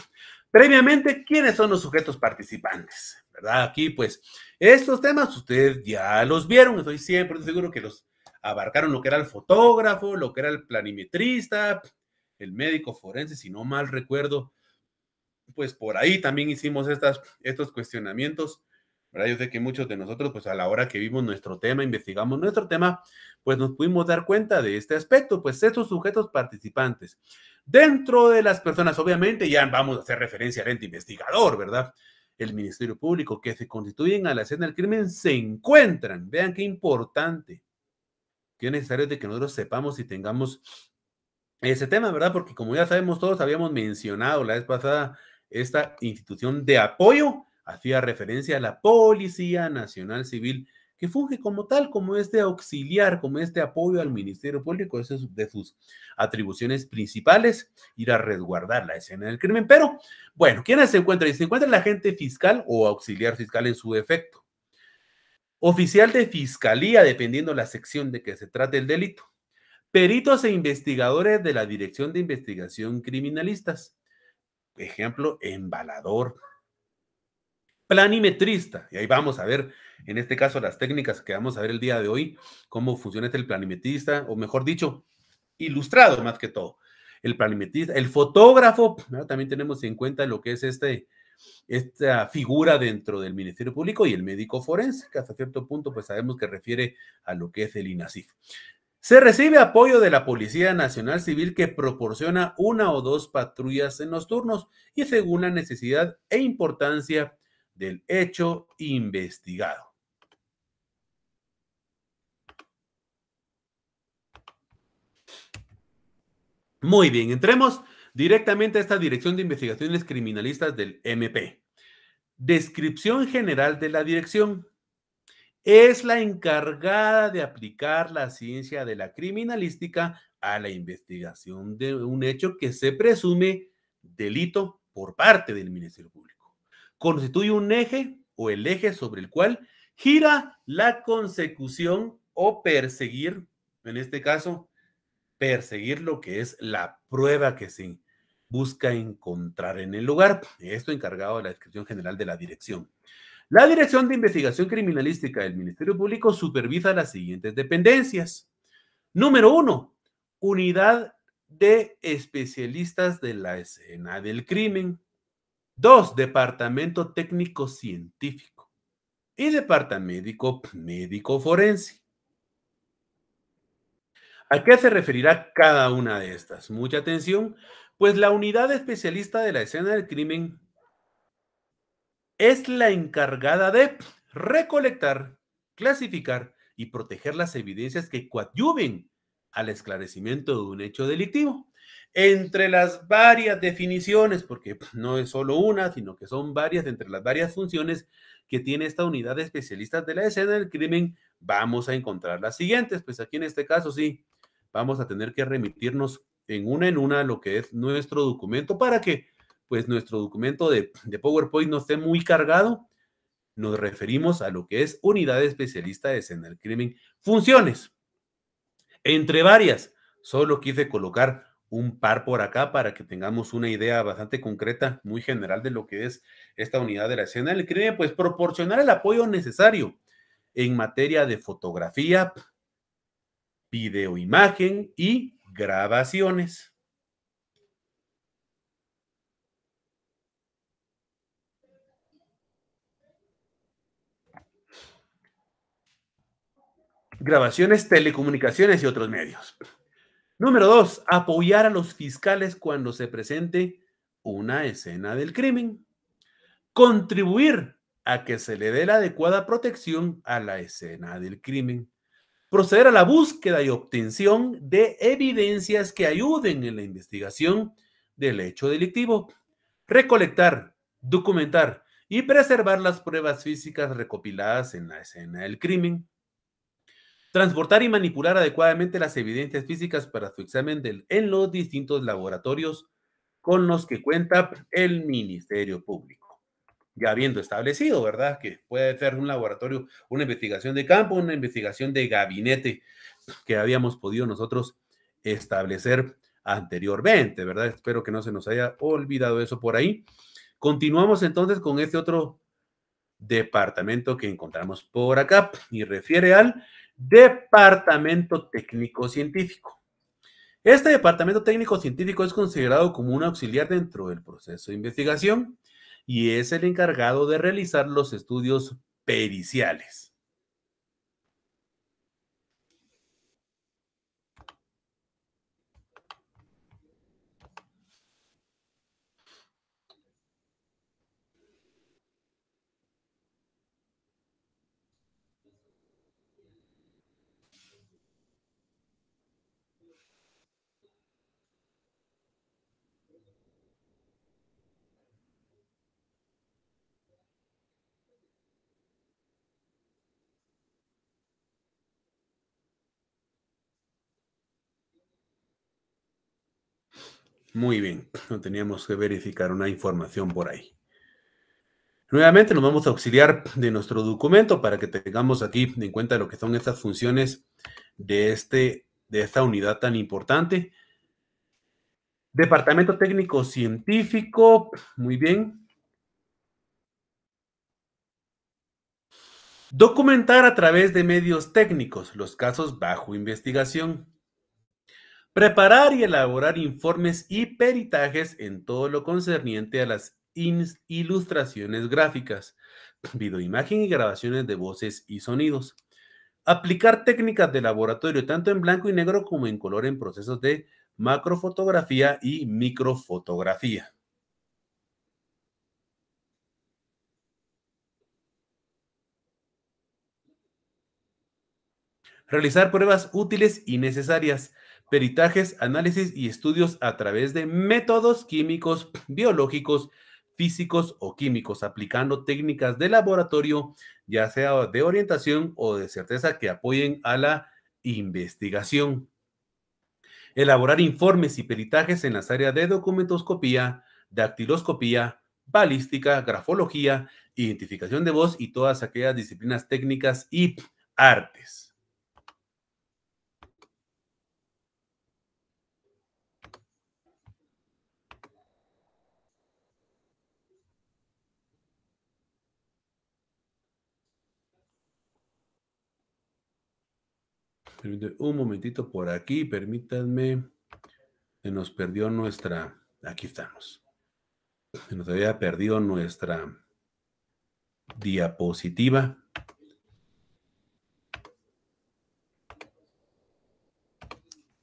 previamente quiénes son los sujetos participantes, ¿verdad? Aquí, pues, estos temas ustedes ya los vieron, estoy siempre seguro que los abarcaron lo que era el fotógrafo, lo que era el planimetrista, el médico forense, si no mal recuerdo. Pues por ahí también hicimos estas, estos cuestionamientos ¿verdad? Yo sé que muchos de nosotros, pues a la hora que vimos nuestro tema, investigamos nuestro tema, pues nos pudimos dar cuenta de este aspecto, pues estos sujetos participantes. Dentro de las personas, obviamente, ya vamos a hacer referencia al ente investigador, ¿verdad? El Ministerio Público, que se constituyen a la escena del crimen, se encuentran. Vean qué importante. Qué necesario de que nosotros sepamos y tengamos ese tema, ¿verdad? Porque como ya sabemos todos, habíamos mencionado la vez pasada esta institución de apoyo hacía referencia a la Policía Nacional Civil, que funge como tal, como este auxiliar, como este apoyo al Ministerio Público, es de sus atribuciones principales, ir a resguardar la escena del crimen. Pero, bueno, ¿quiénes se encuentran? Se encuentra el agente fiscal o auxiliar fiscal en su efecto. Oficial de fiscalía, dependiendo la sección de que se trate el delito. Peritos e investigadores de la Dirección de Investigación Criminalistas. Ejemplo, embalador, planimetrista. Y ahí vamos a ver, en este caso, las técnicas que vamos a ver el día de hoy, cómo funciona este el planimetrista, o mejor dicho, ilustrado más que todo. El planimetrista, el fotógrafo, también tenemos en cuenta lo que es este, esta figura dentro del Ministerio Público y el médico forense, que hasta cierto punto pues sabemos que refiere a lo que es el INASIF. Se recibe apoyo de la Policía Nacional Civil que proporciona una o dos patrullas en los turnos y según la necesidad e importancia del hecho investigado. Muy bien, entremos directamente a esta Dirección de Investigaciones Criminalistas del MP. Descripción general de la dirección. Es la encargada de aplicar la ciencia de la criminalística a la investigación de un hecho que se presume delito por parte del Ministerio Público constituye un eje o el eje sobre el cual gira la consecución o perseguir, en este caso, perseguir lo que es la prueba que se busca encontrar en el lugar. Esto encargado de la descripción general de la dirección. La Dirección de Investigación Criminalística del Ministerio Público supervisa las siguientes dependencias. Número uno, Unidad de Especialistas de la Escena del Crimen. Dos, departamento técnico científico y departamento médico forense. ¿A qué se referirá cada una de estas? Mucha atención, pues la unidad especialista de la escena del crimen es la encargada de recolectar, clasificar y proteger las evidencias que coadyuven al esclarecimiento de un hecho delictivo entre las varias definiciones, porque pues, no es solo una, sino que son varias, entre las varias funciones que tiene esta unidad de especialistas de la escena del crimen, vamos a encontrar las siguientes. Pues aquí en este caso sí, vamos a tener que remitirnos en una en una lo que es nuestro documento para que pues nuestro documento de, PowerPoint no esté muy cargado. Nos referimos a lo que es unidad especialista de escena del crimen. Funciones. Entre varias, solo quise colocar un par por acá para que tengamos una idea bastante concreta, muy general de lo que es esta unidad de la escena del crimen, pues proporcionar el apoyo necesario en materia de fotografía, videoimagen y grabaciones. Grabaciones, telecomunicaciones y otros medios. Número dos, apoyar a los fiscales cuando se presente una escena del crimen. Contribuir a que se le dé la adecuada protección a la escena del crimen. Proceder a la búsqueda y obtención de evidencias que ayuden en la investigación del hecho delictivo. Recolectar, documentar y preservar las pruebas físicas recopiladas en la escena del crimen Transportar y manipular adecuadamente las evidencias físicas para su examen en los distintos laboratorios con los que cuenta el Ministerio Público. Ya habiendo establecido, ¿verdad?, que puede ser un laboratorio, una investigación de campo, una investigación de gabinete que habíamos podido nosotros establecer anteriormente, ¿verdad? Espero que no se nos haya olvidado eso por ahí. Continuamos entonces con este otro departamento que encontramos por acá y refiere al Departamento Técnico Científico. Este departamento técnico científico es considerado como un auxiliar dentro del proceso de investigación y es el encargado de realizar los estudios periciales. Muy bien, no teníamos que verificar una información por ahí. Nuevamente nos vamos a auxiliar de nuestro documento para que tengamos aquí en cuenta lo que son estas funciones de, este, de esta unidad tan importante. Departamento Técnico Científico, muy bien. Documentar a través de medios técnicos los casos bajo investigación. Preparar y elaborar informes y peritajes en todo lo concerniente a las ilustraciones gráficas, videoimagen y grabaciones de voces y sonidos. Aplicar técnicas de laboratorio tanto en blanco y negro como en color en procesos de macrofotografía y microfotografía. Realizar pruebas útiles y necesarias peritajes, análisis y estudios a través de métodos químicos, biológicos, físicos o químicos, aplicando técnicas de laboratorio, ya sea de orientación o de certeza que apoyen a la investigación. Elaborar informes y peritajes en las áreas de documentoscopía, dactiloscopía, balística, grafología, identificación de voz y todas aquellas disciplinas técnicas y artes. un momentito por aquí, permítanme. Se nos perdió nuestra. Aquí estamos. Se nos había perdido nuestra diapositiva.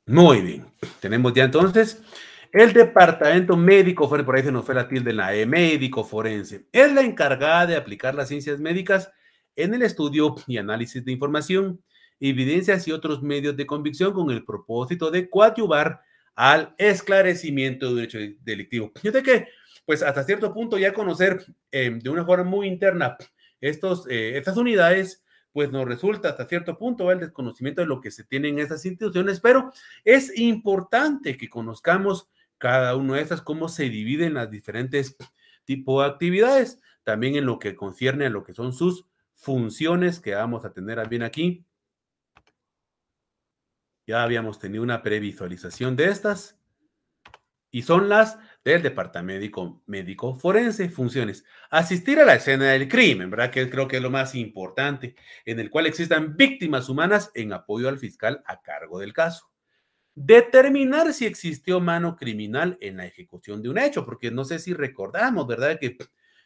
Muy bien. Tenemos ya entonces el departamento médico forense, por ahí se nos fue la tilde en la E, médico forense, es la encargada de aplicar las ciencias médicas en el estudio y análisis de información evidencias y otros medios de convicción con el propósito de coadyuvar al esclarecimiento de un hecho delictivo. Yo sé que, pues hasta cierto punto ya conocer em, de una forma muy interna estos, eh, estas unidades, pues nos resulta hasta cierto punto el desconocimiento de lo que se tiene en estas instituciones, pero es importante que conozcamos cada una de estas, cómo se dividen las diferentes tipos de actividades, también en lo que concierne a lo que son sus funciones que vamos a tener bien aquí ya habíamos tenido una previsualización de estas y son las del departamento médico forense, funciones. Asistir a la escena del crimen, ¿verdad? Que creo que es lo más importante, en el cual existan víctimas humanas en apoyo al fiscal a cargo del caso. Determinar si existió mano criminal en la ejecución de un hecho, porque no sé si recordamos, ¿verdad? Que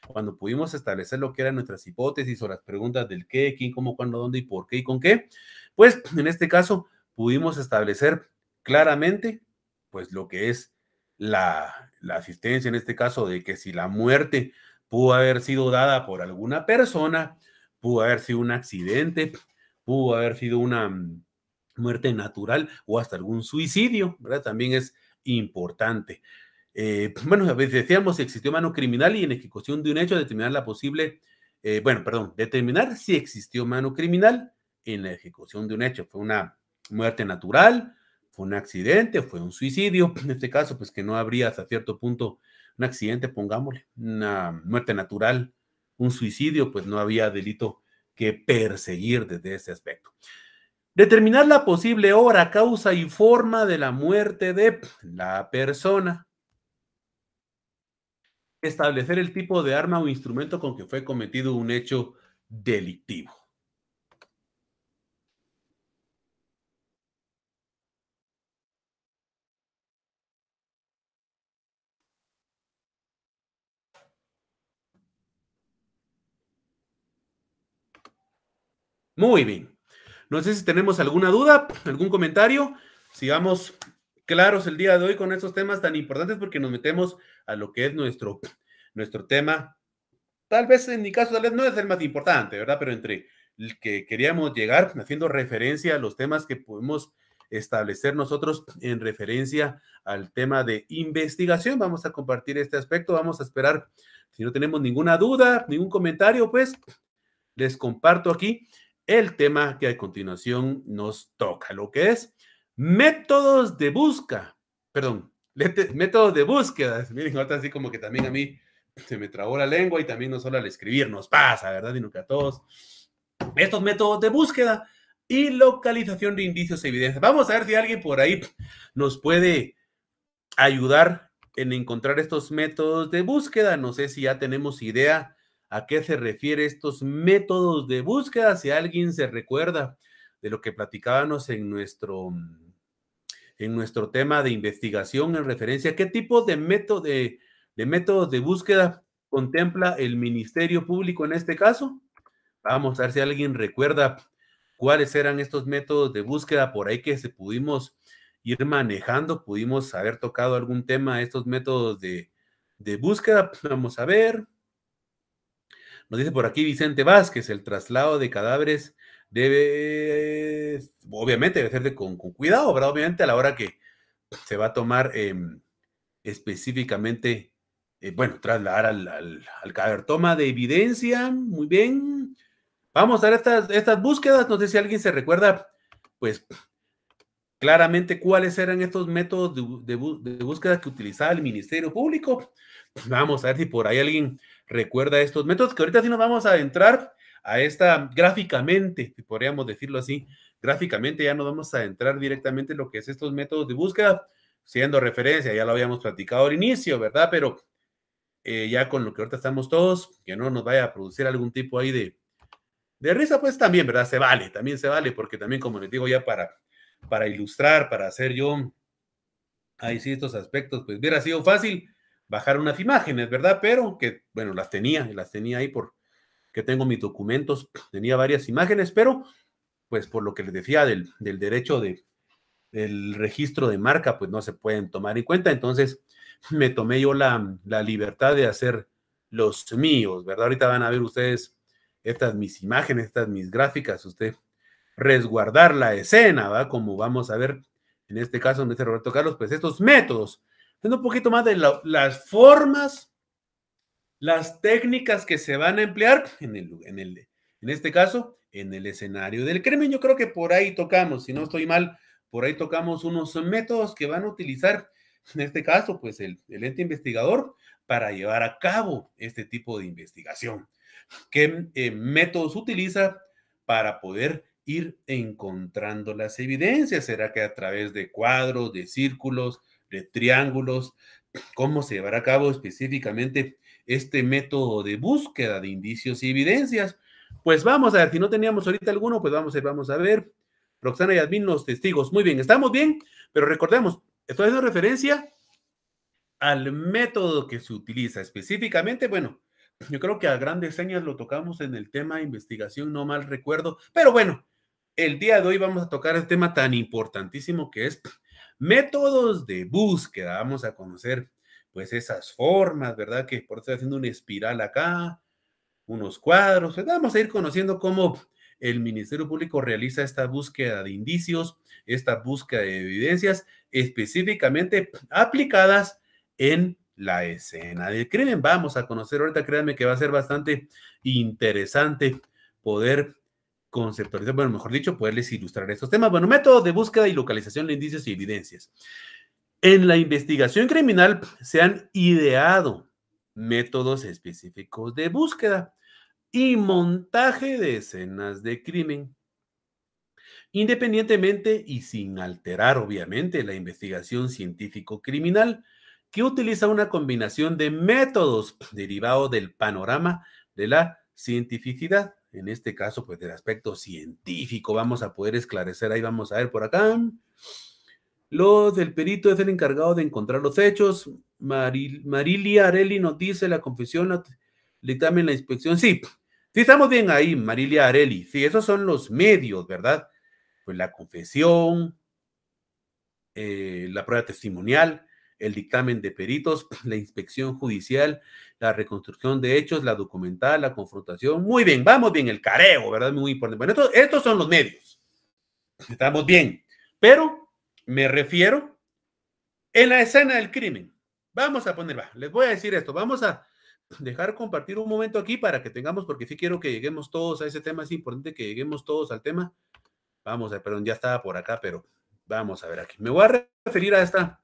cuando pudimos establecer lo que eran nuestras hipótesis o las preguntas del qué, quién, cómo, cuándo, dónde y por qué y con qué, pues en este caso pudimos establecer claramente, pues lo que es la, asistencia, en este caso, de que si la muerte pudo haber sido dada por alguna persona, pudo haber sido un accidente, pudo haber sido una muerte natural o hasta algún suicidio, ¿verdad? También es importante. Eh, bueno, a veces decíamos si existió mano criminal y en ejecución de un hecho determinar la posible, eh, bueno, perdón, determinar si existió mano criminal en la ejecución de un hecho. Fue una muerte natural, fue un accidente, fue un suicidio, en este caso, pues que no habría hasta cierto punto un accidente, pongámosle, una muerte natural, un suicidio, pues no había delito que perseguir desde ese aspecto. Determinar la posible hora, causa y forma de la muerte de la persona. Establecer el tipo de arma o instrumento con que fue cometido un hecho delictivo. Muy bien. No sé si tenemos alguna duda, algún comentario. Sigamos claros el día de hoy con estos temas tan importantes porque nos metemos a lo que es nuestro, nuestro tema. Tal vez en mi caso, tal vez no es el más importante, ¿verdad? Pero entre el que queríamos llegar, haciendo referencia a los temas que podemos establecer nosotros en referencia al tema de investigación. Vamos a compartir este aspecto, vamos a esperar. Si no tenemos ninguna duda, ningún comentario, pues les comparto aquí el tema que a continuación nos toca, lo que es métodos de búsqueda perdón, métodos de búsqueda. Miren, ahorita así como que también a mí se me trabó la lengua y también no solo al escribir nos pasa, ¿verdad? Y nunca a todos. Estos métodos de búsqueda y localización de indicios e evidencias. Vamos a ver si alguien por ahí nos puede ayudar en encontrar estos métodos de búsqueda. No sé si ya tenemos idea a qué se refiere estos métodos de búsqueda, si alguien se recuerda de lo que platicábamos en nuestro, en nuestro tema de investigación en referencia, qué tipo de, método de, métodos de búsqueda contempla el Ministerio Público en este caso. Vamos a ver si alguien recuerda cuáles eran estos métodos de búsqueda por ahí que se pudimos ir manejando, pudimos haber tocado algún tema estos métodos de, de búsqueda. Vamos a ver. Nos dice por aquí Vicente Vázquez, el traslado de cadáveres debe, obviamente, debe ser con, cuidado, ¿verdad? Obviamente a la hora que se va a tomar em, específicamente, eh, bueno, trasladar al, cadáver. Toma de evidencia, muy bien. Vamos a ver estas, estas búsquedas, no sé si alguien se recuerda, pues claramente cuáles eran estos métodos de, búsqueda que utilizaba el Ministerio Público. Pues, vamos a ver si por ahí alguien recuerda estos métodos que ahorita sí nos vamos a entrar a esta gráficamente, podríamos decirlo así, gráficamente ya nos vamos a entrar directamente en lo que es estos métodos de búsqueda, siendo referencia, ya lo habíamos platicado al inicio, ¿verdad? Pero eh, ya con lo que ahorita estamos todos, que no nos vaya a producir algún tipo ahí de, de risa, pues también, ¿verdad? Se vale, también se vale, porque también, como les digo, ya para, para ilustrar, para hacer yo, ahí sí, estos aspectos, pues hubiera sido fácil bajar unas imágenes, ¿verdad? Pero que, bueno, las tenía, las tenía ahí por que tengo mis documentos, tenía varias imágenes, pero pues por lo que les decía del, derecho de, del registro de marca, pues no se pueden tomar en cuenta. Entonces me tomé yo la, libertad de hacer los míos, ¿verdad? Ahorita van a ver ustedes estas mis imágenes, estas mis gráficas, usted resguardar la escena, ¿va? Como vamos a ver en este caso, me este dice Roberto Carlos, pues estos métodos un poquito más de las formas, las técnicas que se van a emplear en, en, el, en este caso, en el escenario del crimen. Yo creo que por ahí tocamos, si no estoy mal, por ahí tocamos unos métodos que van a utilizar, en este caso, pues el, ente investigador para llevar a cabo este tipo de investigación. ¿Qué eh, métodos utiliza para poder ir encontrando las evidencias? ¿Será que a través de cuadros, de círculos, de triángulos, cómo se llevará a cabo específicamente este método de búsqueda de indicios y evidencias. Pues vamos a ver, si no teníamos ahorita alguno, pues vamos a, vamos a ver. Roxana y Admin, los testigos. Muy bien, estamos bien, pero recordemos, esto es de referencia al método que se utiliza específicamente, bueno, yo creo que a grandes señas lo tocamos en el tema investigación, no mal recuerdo, pero bueno, el día de hoy vamos a tocar el tema tan importantísimo que es métodos de búsqueda. Vamos a conocer pues esas formas, ¿verdad? Que por estar haciendo una espiral acá, unos cuadros. Pues, vamos a ir conociendo cómo el Ministerio Público realiza esta búsqueda de indicios, esta búsqueda de evidencias específicamente aplicadas en la escena del crimen. Vamos a conocer ahorita, créanme que va a ser bastante interesante poder conceptualizar, bueno, mejor dicho, poderles ilustrar estos temas. Bueno, métodos de búsqueda y localización de indicios y evidencias. En la investigación criminal se han ideado métodos específicos de búsqueda y montaje de escenas de crimen. Independientemente y sin alterar, obviamente, la investigación científico-criminal, que utiliza una combinación de métodos derivados del panorama de la cientificidad en este caso, pues del aspecto científico, vamos a poder esclarecer, ahí vamos a ver por acá. los del perito es el encargado de encontrar los hechos. Marilia Areli nos dice la confesión, el dictamen la inspección. Sí, sí estamos bien ahí, Marilia Areli. Sí, esos son los medios, ¿verdad? Pues la confesión, eh, la prueba testimonial, el dictamen de peritos, la inspección judicial la reconstrucción de hechos, la documental, la confrontación. Muy bien, vamos bien, el careo, ¿verdad? Muy importante. Bueno, estos, son los medios. Estamos bien. Pero me refiero en la escena del crimen. Vamos a poner, va, les voy a decir esto, vamos a dejar compartir un momento aquí para que tengamos, porque sí quiero que lleguemos todos a ese tema, es importante que lleguemos todos al tema. Vamos a, perdón, ya estaba por acá, pero vamos a ver aquí. Me voy a referir a esta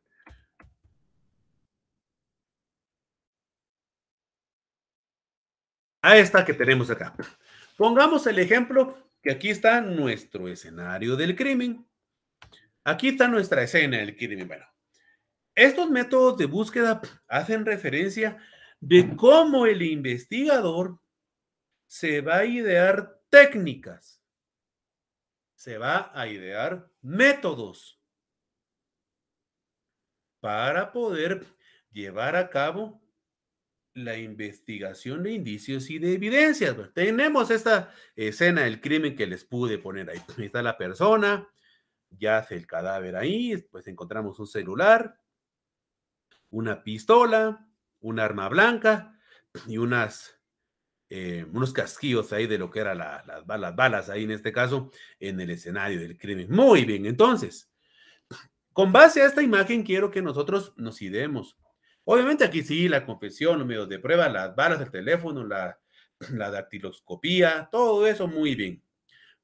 a esta que tenemos acá. Pongamos el ejemplo que aquí está nuestro escenario del crimen. Aquí está nuestra escena del crimen. Bueno, estos métodos de búsqueda hacen referencia de cómo el investigador se va a idear técnicas, se va a idear métodos para poder llevar a cabo la investigación de indicios y de evidencias. Pues. tenemos esta escena del crimen que les pude poner ahí. Pues, ahí está la persona, yace el cadáver ahí, pues encontramos un celular, una pistola, un arma blanca y unas, eh, unos casquillos ahí de lo que eran las, balas, balas ahí en este caso, en el escenario del crimen. Muy bien, entonces, con base a esta imagen quiero que nosotros nos ideemos Obviamente aquí sí, la confesión, los medios de prueba, las balas, del teléfono, la, la dactiloscopía, todo eso muy bien.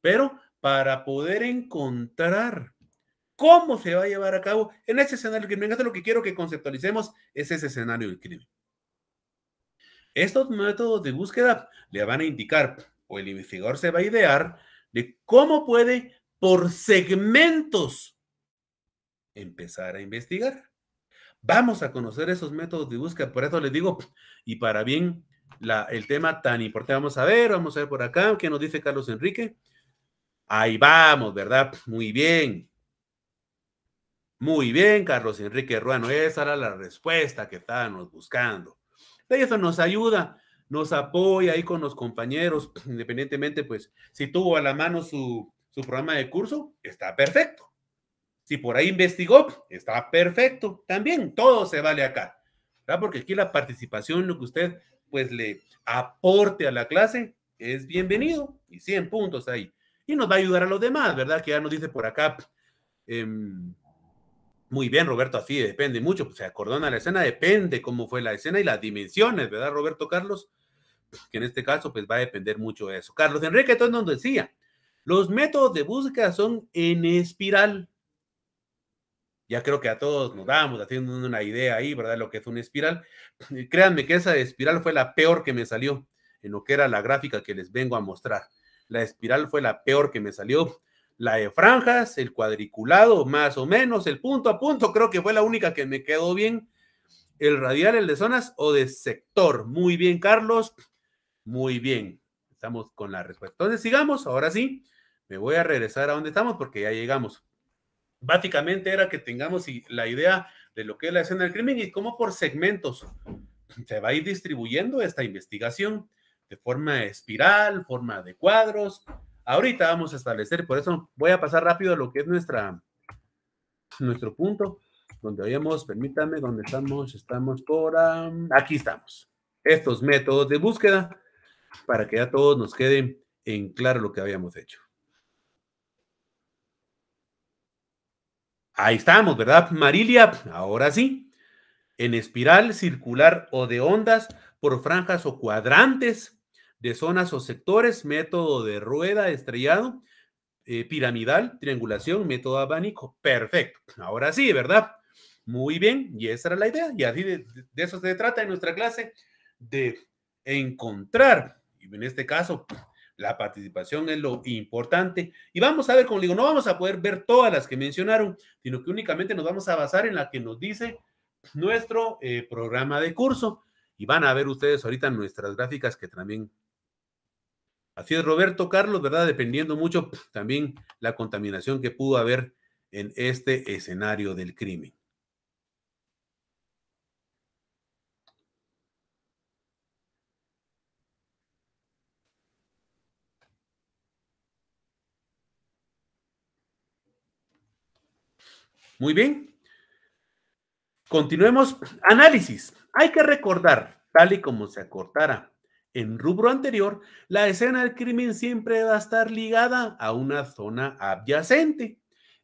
Pero para poder encontrar cómo se va a llevar a cabo en ese escenario del crimen, lo que quiero que conceptualicemos es ese escenario del crimen. Estos métodos de búsqueda le van a indicar, o el investigador se va a idear, de cómo puede por segmentos empezar a investigar. Vamos a conocer esos métodos de búsqueda. Por eso les digo, y para bien el tema tan importante. Vamos a ver, vamos a ver por acá, ¿qué nos dice Carlos Enrique? Ahí vamos, ¿verdad? Muy bien. Muy bien, Carlos Enrique Ruano. Esa era la respuesta que estábamos buscando. De eso nos ayuda, nos apoya ahí con los compañeros, independientemente, pues, si tuvo a la mano su programa de curso, está perfecto. Si por ahí investigó, está perfecto. También todo se vale acá. ¿verdad? Porque aquí la participación, lo que usted pues le aporte a la clase, es bienvenido. Y 100 puntos ahí. Y nos va a ayudar a los demás, ¿verdad? Que ya nos dice por acá. Em, muy bien, Roberto, así depende mucho. Pues se acordó en la escena, depende cómo fue la escena y las dimensiones, ¿verdad, Roberto Carlos? Que en este caso, pues va a depender mucho de eso. Carlos Enrique, entonces nos decía, los métodos de búsqueda son en espiral, ya creo que a todos nos damos, haciendo una idea ahí, ¿verdad? Lo que es una espiral. Créanme que esa espiral fue la peor que me salió en lo que era la gráfica que les vengo a mostrar. La espiral fue la peor que me salió. La de franjas, el cuadriculado, más o menos, el punto a punto, creo que fue la única que me quedó bien. El radial, el de zonas o de sector. Muy bien, Carlos. Muy bien. Estamos con la respuesta. Entonces, sigamos. Ahora sí, me voy a regresar a donde estamos porque ya llegamos básicamente era que tengamos la idea de lo que es la escena del crimen y cómo por segmentos se va a ir distribuyendo esta investigación de forma espiral, forma de cuadros. Ahorita vamos a establecer, por eso voy a pasar rápido a lo que es nuestra, nuestro punto, donde habíamos, permítame, donde estamos, estamos por, aquí estamos, estos métodos de búsqueda, para que ya todos nos queden en claro lo que habíamos hecho. Ahí estamos, ¿verdad, Marilia? Ahora sí. En espiral circular o de ondas por franjas o cuadrantes de zonas o sectores, método de rueda estrellado, eh, piramidal, triangulación, método abanico. Perfecto. Ahora sí, ¿verdad? Muy bien. Y esa era la idea. Y así de, eso se trata en nuestra clase, de encontrar, en este caso, la participación es lo importante. Y vamos a ver, como digo, no vamos a poder ver todas las que mencionaron, sino que únicamente nos vamos a basar en la que nos dice nuestro eh, programa de curso. Y van a ver ustedes ahorita nuestras gráficas que también... Así es, Roberto Carlos, ¿verdad? Dependiendo mucho también la contaminación que pudo haber en este escenario del crimen. Muy bien. Continuemos. Análisis. Hay que recordar, tal y como se acortara en rubro anterior, la escena del crimen siempre va a estar ligada a una zona adyacente.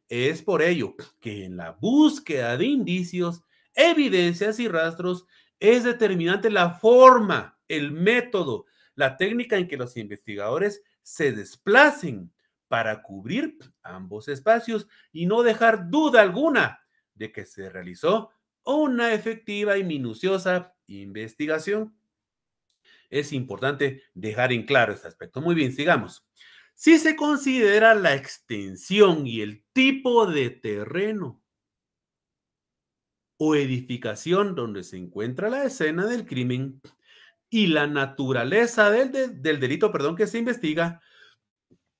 Es por ello que en la búsqueda de indicios, evidencias y rastros es determinante la forma, el método, la técnica en que los investigadores se desplacen para cubrir ambos espacios y no dejar duda alguna de que se realizó una efectiva y minuciosa investigación. Es importante dejar en claro este aspecto. Muy bien, sigamos. Si se considera la extensión y el tipo de terreno o edificación donde se encuentra la escena del crimen y la naturaleza del, delito perdón, que se investiga,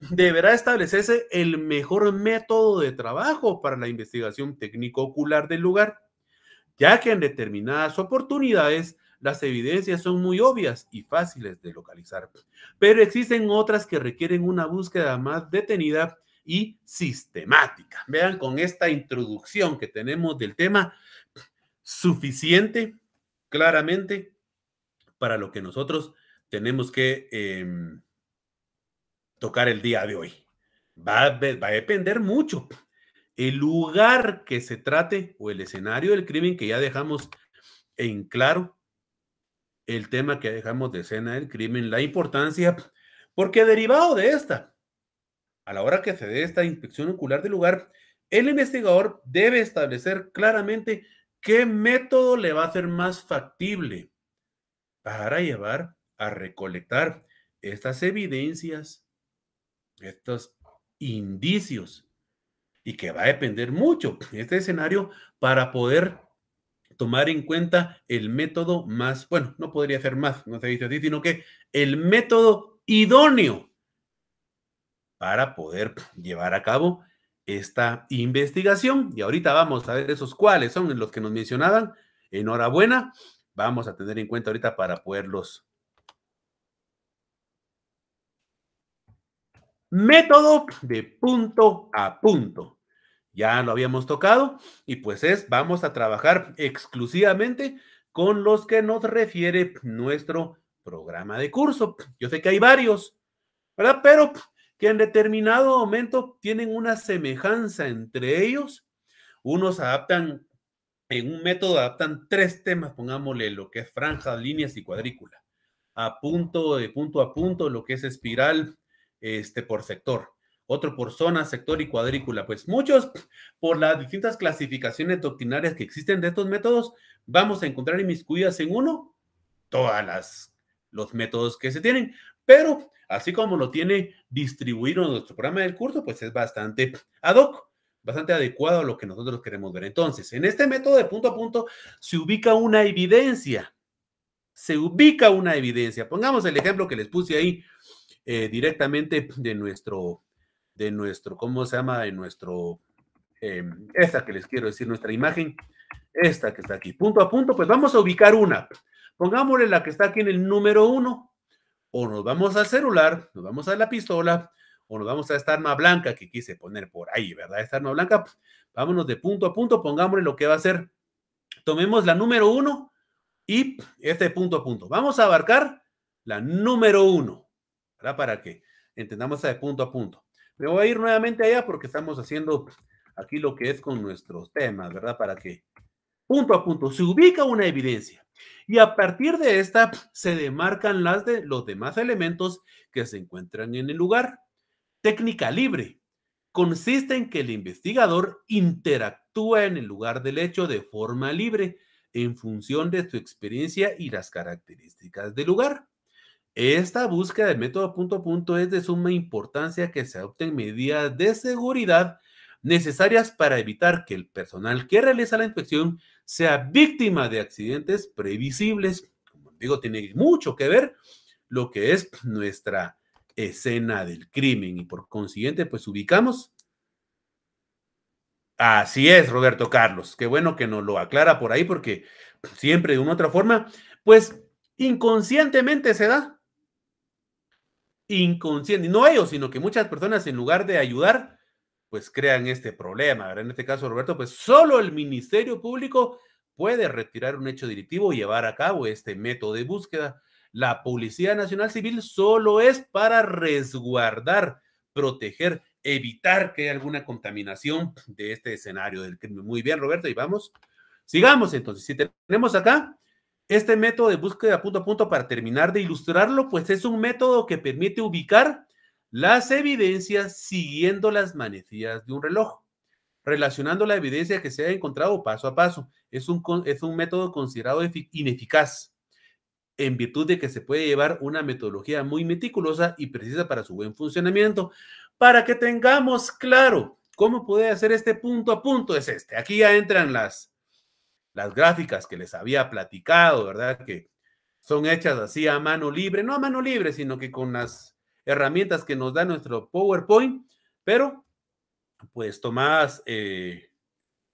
deberá establecerse el mejor método de trabajo para la investigación técnico-ocular del lugar, ya que en determinadas oportunidades las evidencias son muy obvias y fáciles de localizar, pero existen otras que requieren una búsqueda más detenida y sistemática. Vean con esta introducción que tenemos del tema, suficiente claramente para lo que nosotros tenemos que... Em, tocar el día de hoy. Va, a depender mucho el lugar que se trate o el escenario del crimen que ya dejamos en claro, el tema que dejamos de escena del crimen, la importancia, porque derivado de esta, a la hora que se dé esta inspección ocular del lugar, el investigador debe establecer claramente qué método le va a ser más factible para llevar a recolectar estas evidencias estos indicios y que va a depender mucho este escenario para poder tomar en cuenta el método más, bueno, no podría ser más, no se dice así, sino que el método idóneo para poder llevar a cabo esta investigación. Y ahorita vamos a ver esos cuáles son los que nos mencionaban. Enhorabuena, vamos a tener en cuenta ahorita para poderlos método de punto a punto. Ya lo habíamos tocado y pues es, vamos a trabajar exclusivamente con los que nos refiere nuestro programa de curso. Yo sé que hay varios, ¿verdad? Pero que en determinado momento tienen una semejanza entre ellos. Unos adaptan, en un método adaptan tres temas, pongámosle lo que es franjas, líneas y cuadrícula. A punto, de punto a punto, lo que es espiral, este, por sector, otro por zona, sector y cuadrícula. Pues muchos, por las distintas clasificaciones doctrinarias que existen de estos métodos, vamos a encontrar inmiscuidas en uno todas las los métodos que se tienen, pero así como lo tiene distribuido nuestro programa del curso, pues es bastante ad hoc, bastante adecuado a lo que nosotros queremos ver. Entonces, en este método de punto a punto se ubica una evidencia, se ubica una evidencia. Pongamos el ejemplo que les puse ahí eh, directamente de nuestro, de nuestro, ¿cómo se llama? De nuestro, em, esta que les quiero decir, nuestra imagen, esta que está aquí, punto a punto, pues vamos a ubicar una. Pongámosle la que está aquí en el número uno. O nos vamos al celular, nos vamos a la pistola, o nos vamos a esta arma blanca que quise poner por ahí, ¿verdad? Esta arma blanca, pues, vámonos de punto a punto, pongámosle lo que va a ser. Tomemos la número uno y este punto a punto. Vamos a abarcar la número uno. Para que entendamos de punto a punto. Me voy a ir nuevamente allá porque estamos haciendo aquí lo que es con nuestros temas, ¿verdad? Para que punto a punto se ubica una evidencia. Y a partir de esta se demarcan las de los demás elementos que se encuentran en el lugar. Técnica libre consiste en que el investigador interactúa en el lugar del hecho de forma libre en función de su experiencia y las características del lugar. Esta búsqueda del método punto a punto es de suma importancia que se adopten medidas de seguridad necesarias para evitar que el personal que realiza la inspección sea víctima de accidentes previsibles. Como digo, tiene mucho que ver lo que es nuestra escena del crimen y por consiguiente, pues ubicamos. Así es, Roberto Carlos. Qué bueno que nos lo aclara por ahí porque siempre de una u otra forma, pues inconscientemente se da inconsciente, no ellos, sino que muchas personas en lugar de ayudar, pues crean este problema, ¿verdad? En este caso, Roberto, pues solo el Ministerio Público puede retirar un hecho directivo y llevar a cabo este método de búsqueda. La Policía Nacional Civil solo es para resguardar, proteger, evitar que haya alguna contaminación de este escenario del crimen. Muy bien, Roberto, y vamos. Sigamos entonces. Si tenemos acá este método de búsqueda punto a punto, para terminar de ilustrarlo, pues es un método que permite ubicar las evidencias siguiendo las manecillas de un reloj, relacionando la evidencia que se ha encontrado paso a paso. Es un, es un método considerado ineficaz en virtud de que se puede llevar una metodología muy meticulosa y precisa para su buen funcionamiento. Para que tengamos claro cómo puede hacer este punto a punto, es este. Aquí ya entran las, las gráficas que les había platicado, ¿verdad? Que son hechas así a mano libre, no a mano libre, sino que con las herramientas que nos da nuestro PowerPoint, pero pues tomadas eh,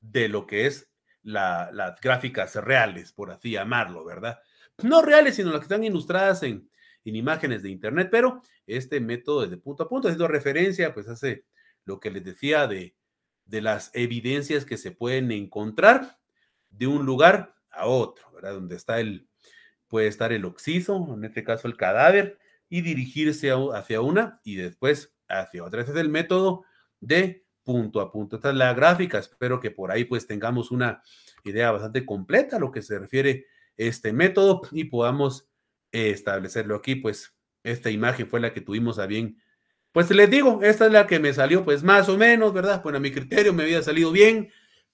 de lo que es las gráficas reales, por así llamarlo, ¿verdad? No reales, sino las que están ilustradas en, imágenes de Internet, pero este método de punto a punto, haciendo referencia, pues hace lo que les decía de, de las evidencias que se pueden encontrar de un lugar a otro, ¿verdad? Donde está el, puede estar el oxiso, en este caso el cadáver, y dirigirse hacia una y después hacia otra. Ese es el método de punto a punto. Esta es la gráfica. Espero que por ahí pues tengamos una idea bastante completa a lo que se refiere este método y podamos establecerlo aquí. Pues esta imagen fue la que tuvimos a bien. Pues les digo, esta es la que me salió pues más o menos, ¿verdad? Bueno, a mi criterio me había salido bien.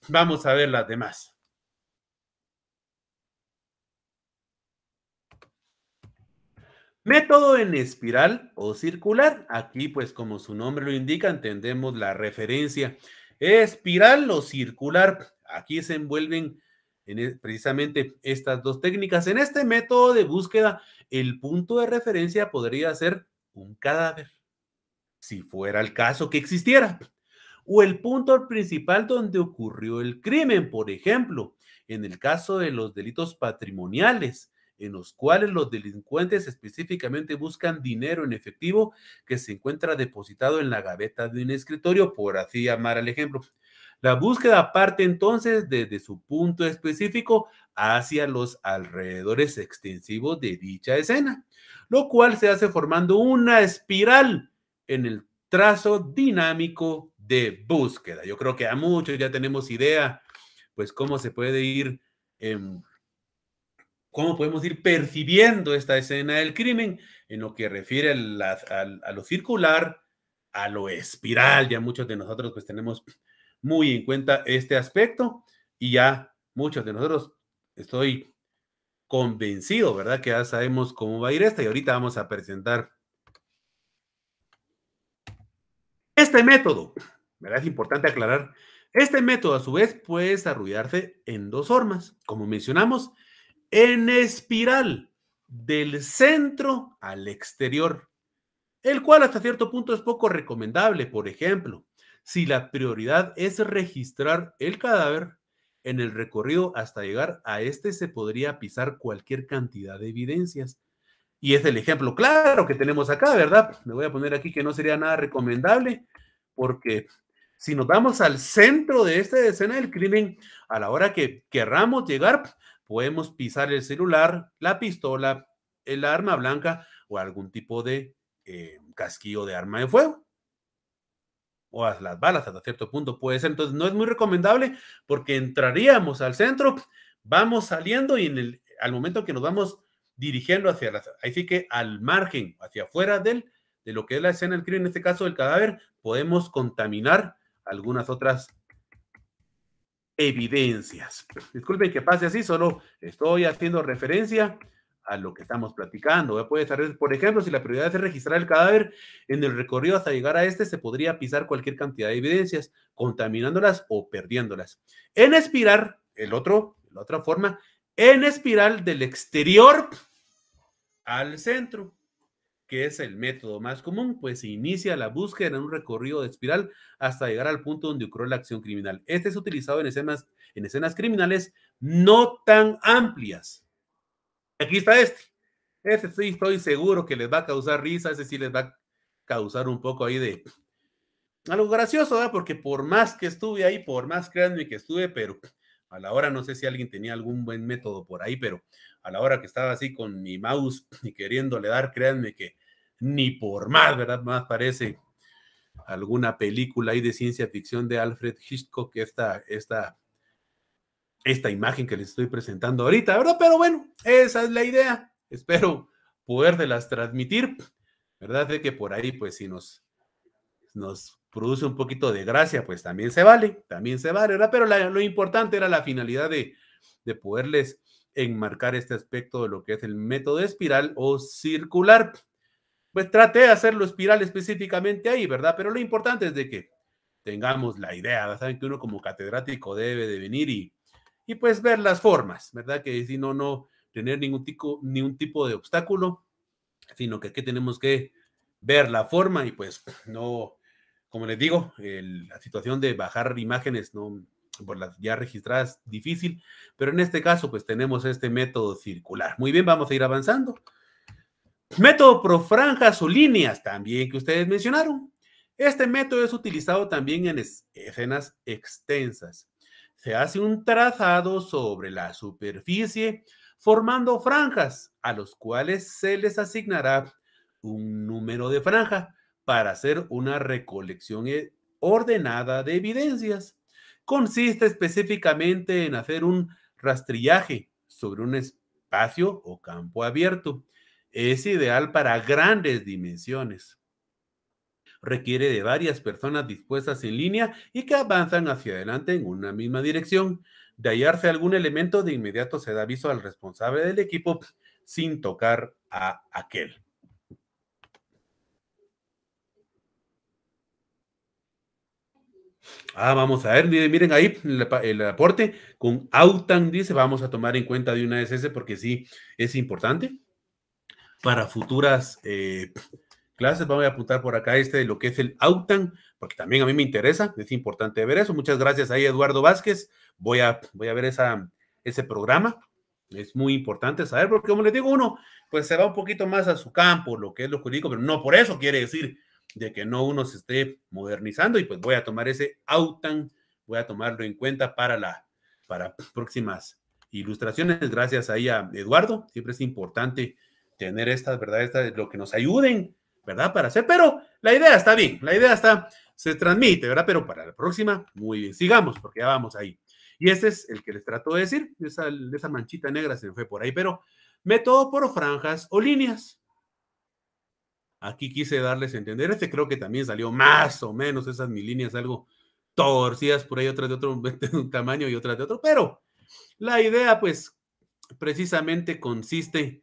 Vamos a ver las demás. Método en espiral o circular. Aquí, pues como su nombre lo indica, entendemos la referencia. Espiral o circular. Aquí se envuelven en e, precisamente estas dos técnicas. En este método de búsqueda, el punto de referencia podría ser un cadáver, si fuera el caso que existiera, o el punto principal donde ocurrió el crimen, por ejemplo, en el caso de los delitos patrimoniales en los cuales los delincuentes específicamente buscan dinero en efectivo que se encuentra depositado en la gaveta de un escritorio, por así llamar al ejemplo. La búsqueda parte entonces desde su punto específico hacia los alrededores extensivos de dicha escena, lo cual se hace formando una espiral en el trazo dinámico de búsqueda. Yo creo que a muchos ya tenemos idea, pues cómo se puede ir en em, cómo podemos ir percibiendo esta escena del crimen en lo que refiere a, lo circular, a lo espiral. Ya muchos de nosotros pues tenemos muy en cuenta este aspecto y ya muchos de nosotros estoy convencido, ¿verdad? Que ya sabemos cómo va a ir esta y ahorita vamos a presentar este método, ¿verdad? Es importante aclarar. Este método a su vez puede desarrollarse en dos formas. Como mencionamos, en espiral del centro al exterior, el cual hasta cierto punto es poco recomendable, por ejemplo, si la prioridad es registrar el cadáver, en el recorrido hasta llegar a este se podría pisar cualquier cantidad de evidencias. Y es el ejemplo claro que tenemos acá, ¿verdad? Me voy a poner aquí que no sería nada recomendable, porque si nos vamos al centro de esta escena del crimen, a la hora que querramos llegar, podemos pisar el celular, la pistola, el arma blanca o algún tipo de eh, casquillo de arma de fuego. O las balas hasta cierto punto puede ser. Entonces no es muy recomendable porque entraríamos al centro, vamos saliendo y en el, al momento que nos vamos dirigiendo hacia ahí sí que al margen, hacia afuera del, de lo que es la escena del crimen, en este caso del cadáver, podemos contaminar algunas otras evidencias. Disculpen que pase así, solo estoy haciendo referencia a lo que estamos platicando. ¿eh? Puede estar, por ejemplo, si la prioridad es registrar el cadáver, en el recorrido hasta llegar a este se podría pisar cualquier cantidad de evidencias, contaminándolas o perdiéndolas. En espirar, el otro, la otra forma, en espiral del exterior al centro que es el método más común, pues inicia la búsqueda en un recorrido de espiral hasta llegar al punto donde ocurrió la acción criminal. Este es utilizado en escenas, en escenas criminales no tan amplias. Aquí está este. Este estoy seguro que les va a causar risa, ese sí les va a causar un poco ahí de algo gracioso, ¿verdad? Porque por más que estuve ahí, por más créanme que estuve, pero a la hora no sé si alguien tenía algún buen método por ahí, pero a la hora que estaba así con mi mouse y queriéndole dar, créanme que ni por más, ¿verdad? Más parece alguna película ahí de ciencia ficción de Alfred Hitchcock, esta, esta, esta imagen que les estoy presentando ahorita, ¿verdad? Pero bueno, esa es la idea. Espero las transmitir, ¿verdad? De que por ahí, pues, si nos, nos produce un poquito de gracia, pues también se vale, también se vale, ¿verdad? Pero lo importante era la finalidad de, de poderles enmarcar este aspecto de lo que es el método espiral o circular pues traté de hacerlo espiral específicamente ahí, ¿verdad? Pero lo importante es de que tengamos la idea, ¿saben? Que uno como catedrático debe de venir y, y pues ver las formas, ¿verdad? Que si no, no tener ningún tipo, un tipo de obstáculo, sino que aquí tenemos que ver la forma y pues no, como les digo, la situación de bajar imágenes no por las ya registradas difícil, pero en este caso pues tenemos este método circular. Muy bien, vamos a ir avanzando. Método pro franjas o líneas, también que ustedes mencionaron. Este método es utilizado también en escenas extensas. Se hace un trazado sobre la superficie formando franjas a los cuales se les asignará un número de franja para hacer una recolección eh, ordenada de evidencias. Consiste específicamente en hacer un rastrillaje sobre un espacio o campo abierto es ideal para grandes dimensiones. Requiere de varias personas dispuestas en línea y que avanzan hacia adelante en una misma dirección. De hallarse algún elemento, de inmediato se da aviso al responsable del equipo sin tocar a aquel. Ah, vamos a ver, miren ahí el, aporte con Autan dice, vamos a tomar en cuenta de una vez porque sí es importante para futuras eh, clases. Vamos a apuntar por acá este de lo que es el Autan, porque también a mí me interesa, es importante ver eso. Muchas gracias ahí, Eduardo Vázquez. Voy a, voy a ver esa, ese programa. Es muy importante saber, porque como les digo, uno pues se va un poquito más a su campo, lo que es lo jurídico, pero no por eso quiere decir de que no uno se esté modernizando y pues voy a tomar ese Autan, voy a tomarlo en cuenta para la para próximas ilustraciones. Gracias ahí a Eduardo, siempre es importante tener estas, ¿verdad? es lo que nos ayuden, ¿verdad? Para hacer, pero la idea está bien, la idea está, se transmite, ¿verdad? Pero para la próxima, muy bien, sigamos porque ya vamos ahí. Y ese es el que les trato de decir, esa, esa manchita negra se me fue por ahí, pero método por franjas o líneas. Aquí quise darles a entender, este creo que también salió más o menos, esas mil líneas algo torcidas por ahí, otras de otro tamaño y otras de otro, pero la idea pues precisamente consiste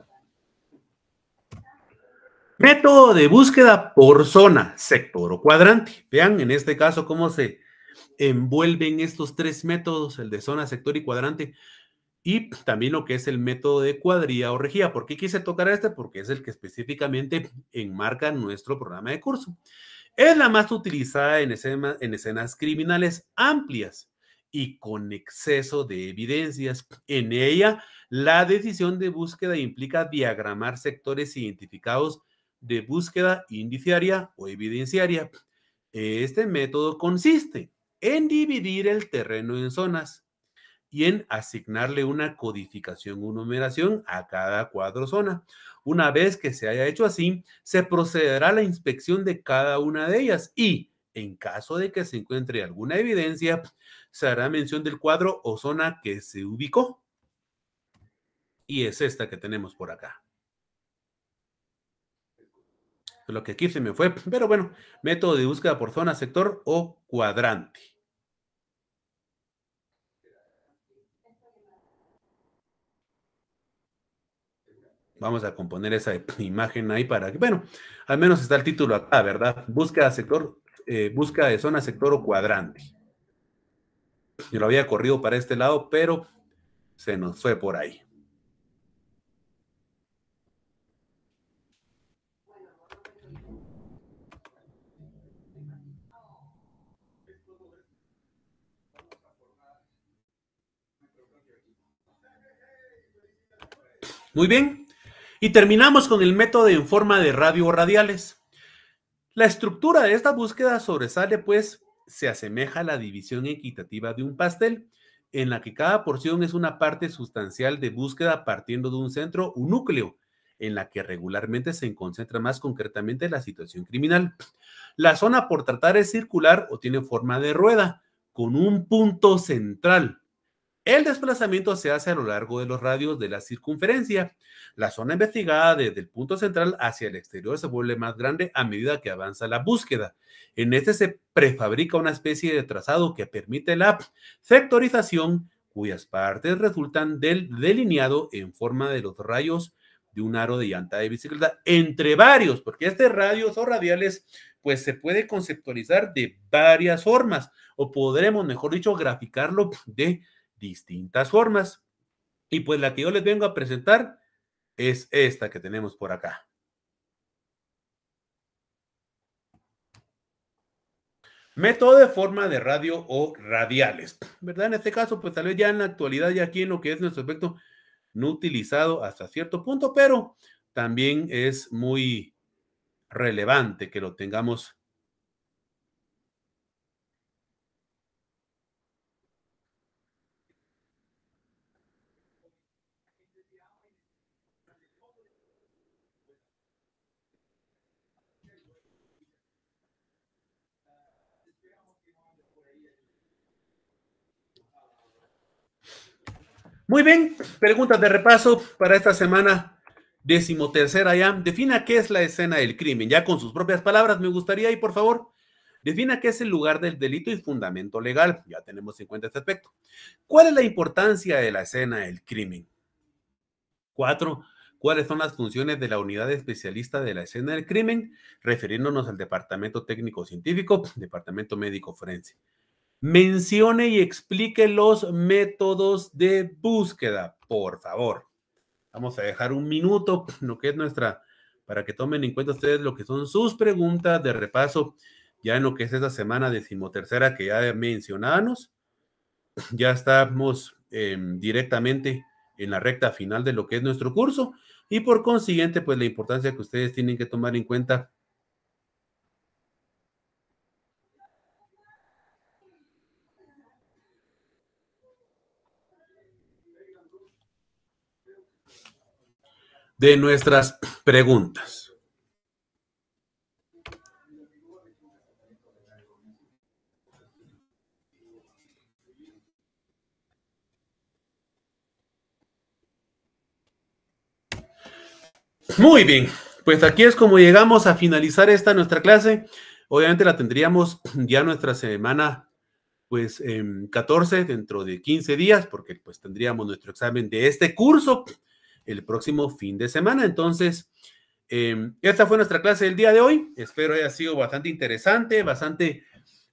Método de búsqueda por zona, sector o cuadrante. Vean en este caso cómo se envuelven estos tres métodos, el de zona, sector y cuadrante, y también lo que es el método de cuadría o regía. ¿Por qué quise tocar este? Porque es el que específicamente enmarca nuestro programa de curso. Es la más utilizada en, en escenas criminales amplias y con exceso de evidencias. En ella, la decisión de búsqueda implica diagramar sectores identificados de búsqueda indiciaria o evidenciaria. Este método consiste en dividir el terreno en zonas y en asignarle una codificación o numeración a cada cuadro zona. Una vez que se haya hecho así, se procederá a la inspección de cada una de ellas y, en caso de que se encuentre alguna evidencia, se hará mención del cuadro o zona que se ubicó. Y es esta que tenemos por acá. Pues, lo que aquí se me fue, pero bueno, método de búsqueda por zona, sector o cuadrante. Vamos a componer esa imagen ahí para que, bueno, al menos está el título acá, ¿verdad? Búsqueda sector, eh, búsqueda de zona, sector o cuadrante. Yo lo había corrido para este lado, pero se nos fue por ahí. Muy bien. Y terminamos con el método en forma de radio o radiales. La estructura de esta búsqueda sobresale, pues, se asemeja a la división equitativa de un pastel, en la que cada porción es una parte sustancial de búsqueda partiendo de un centro, un núcleo, en la que regularmente se concentra más concretamente la situación criminal. La zona por tratar es circular o tiene forma de rueda, con un punto central el desplazamiento se hace a lo largo de los radios de la circunferencia. La zona investigada desde el punto central hacia el exterior se vuelve más grande a medida que avanza la búsqueda. En este se prefabrica una especie de trazado que permite la sectorización cuyas partes resultan del delineado en forma de los rayos de un aro de llanta de bicicleta, entre varios, porque este radios o radiales pues se puede conceptualizar de varias formas, o podremos, mejor dicho, graficarlo de distintas formas. Y pues la que yo les vengo a presentar es esta que tenemos por acá. Método de forma de radio o radiales, ¿verdad? En este caso, pues tal vez ya en la actualidad, ya aquí en lo que es nuestro aspecto, no utilizado hasta cierto punto, pero también es muy relevante que lo tengamos Muy bien, preguntas de repaso para esta semana decimotercera ya. Defina qué es la escena del crimen, ya con sus propias palabras, me gustaría y por favor, defina qué es el lugar del delito y fundamento legal, ya tenemos en cuenta este aspecto. ¿Cuál es la importancia de la escena del crimen? Cuatro, ¿cuáles son las funciones de la unidad especialista de la escena del crimen? Refiriéndonos al Departamento Técnico Científico, Departamento Médico Forense mencione y explique los métodos de búsqueda, por favor. Vamos a dejar un minuto, nuestra, para que tomen en cuenta ustedes lo que son sus preguntas de repaso, ya en lo que es esta semana decimotercera que ya mencionábamos. Ya estamos em, directamente en la recta final de lo que es nuestro curso y por consiguiente, pues la importancia que ustedes tienen que tomar en cuenta de nuestras preguntas. Muy bien, pues aquí es como llegamos a finalizar esta nuestra clase. Obviamente la tendríamos ya nuestra semana, pues en em, 14, dentro de 15 días, porque pues tendríamos nuestro examen de este curso el próximo fin de semana. Entonces, em, esta fue nuestra clase del día de hoy. Espero haya sido bastante interesante, bastante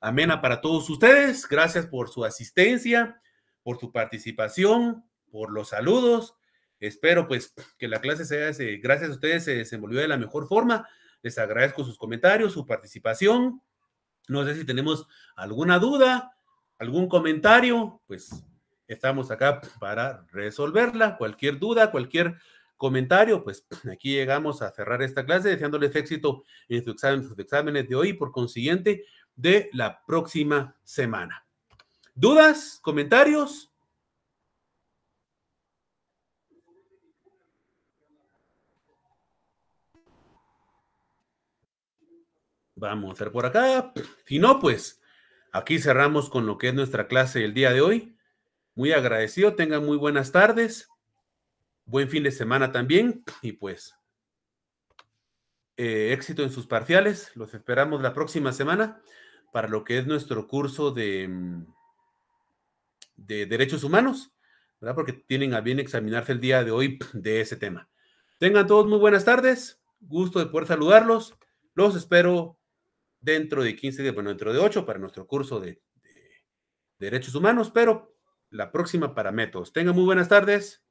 amena para todos ustedes. Gracias por su asistencia, por su participación, por los saludos. Espero pues que la clase sea, gracias a ustedes, se desenvolvió de la mejor forma. Les agradezco sus comentarios, su participación. No sé si tenemos alguna duda, algún comentario, pues estamos acá para resolverla. Cualquier duda, cualquier comentario, pues aquí llegamos a cerrar esta clase, deseándoles éxito en sus exámenes, de hoy, por consiguiente, de la próxima semana. ¿Dudas? ¿Comentarios? Vamos a hacer por acá. Si no, pues aquí cerramos con lo que es nuestra clase el día de hoy muy agradecido, tengan muy buenas tardes, buen fin de semana también y pues eh, éxito en sus parciales, los esperamos la próxima semana para lo que es nuestro curso de, mm, de derechos humanos, ¿verdad? Porque tienen a bien examinarse el día de hoy de ese tema. Tengan todos muy buenas tardes, gusto de poder saludarlos, los espero dentro de 15 días, bueno, dentro de 8 para nuestro curso de derechos humanos, pero la próxima para Metos. Tengan muy buenas tardes.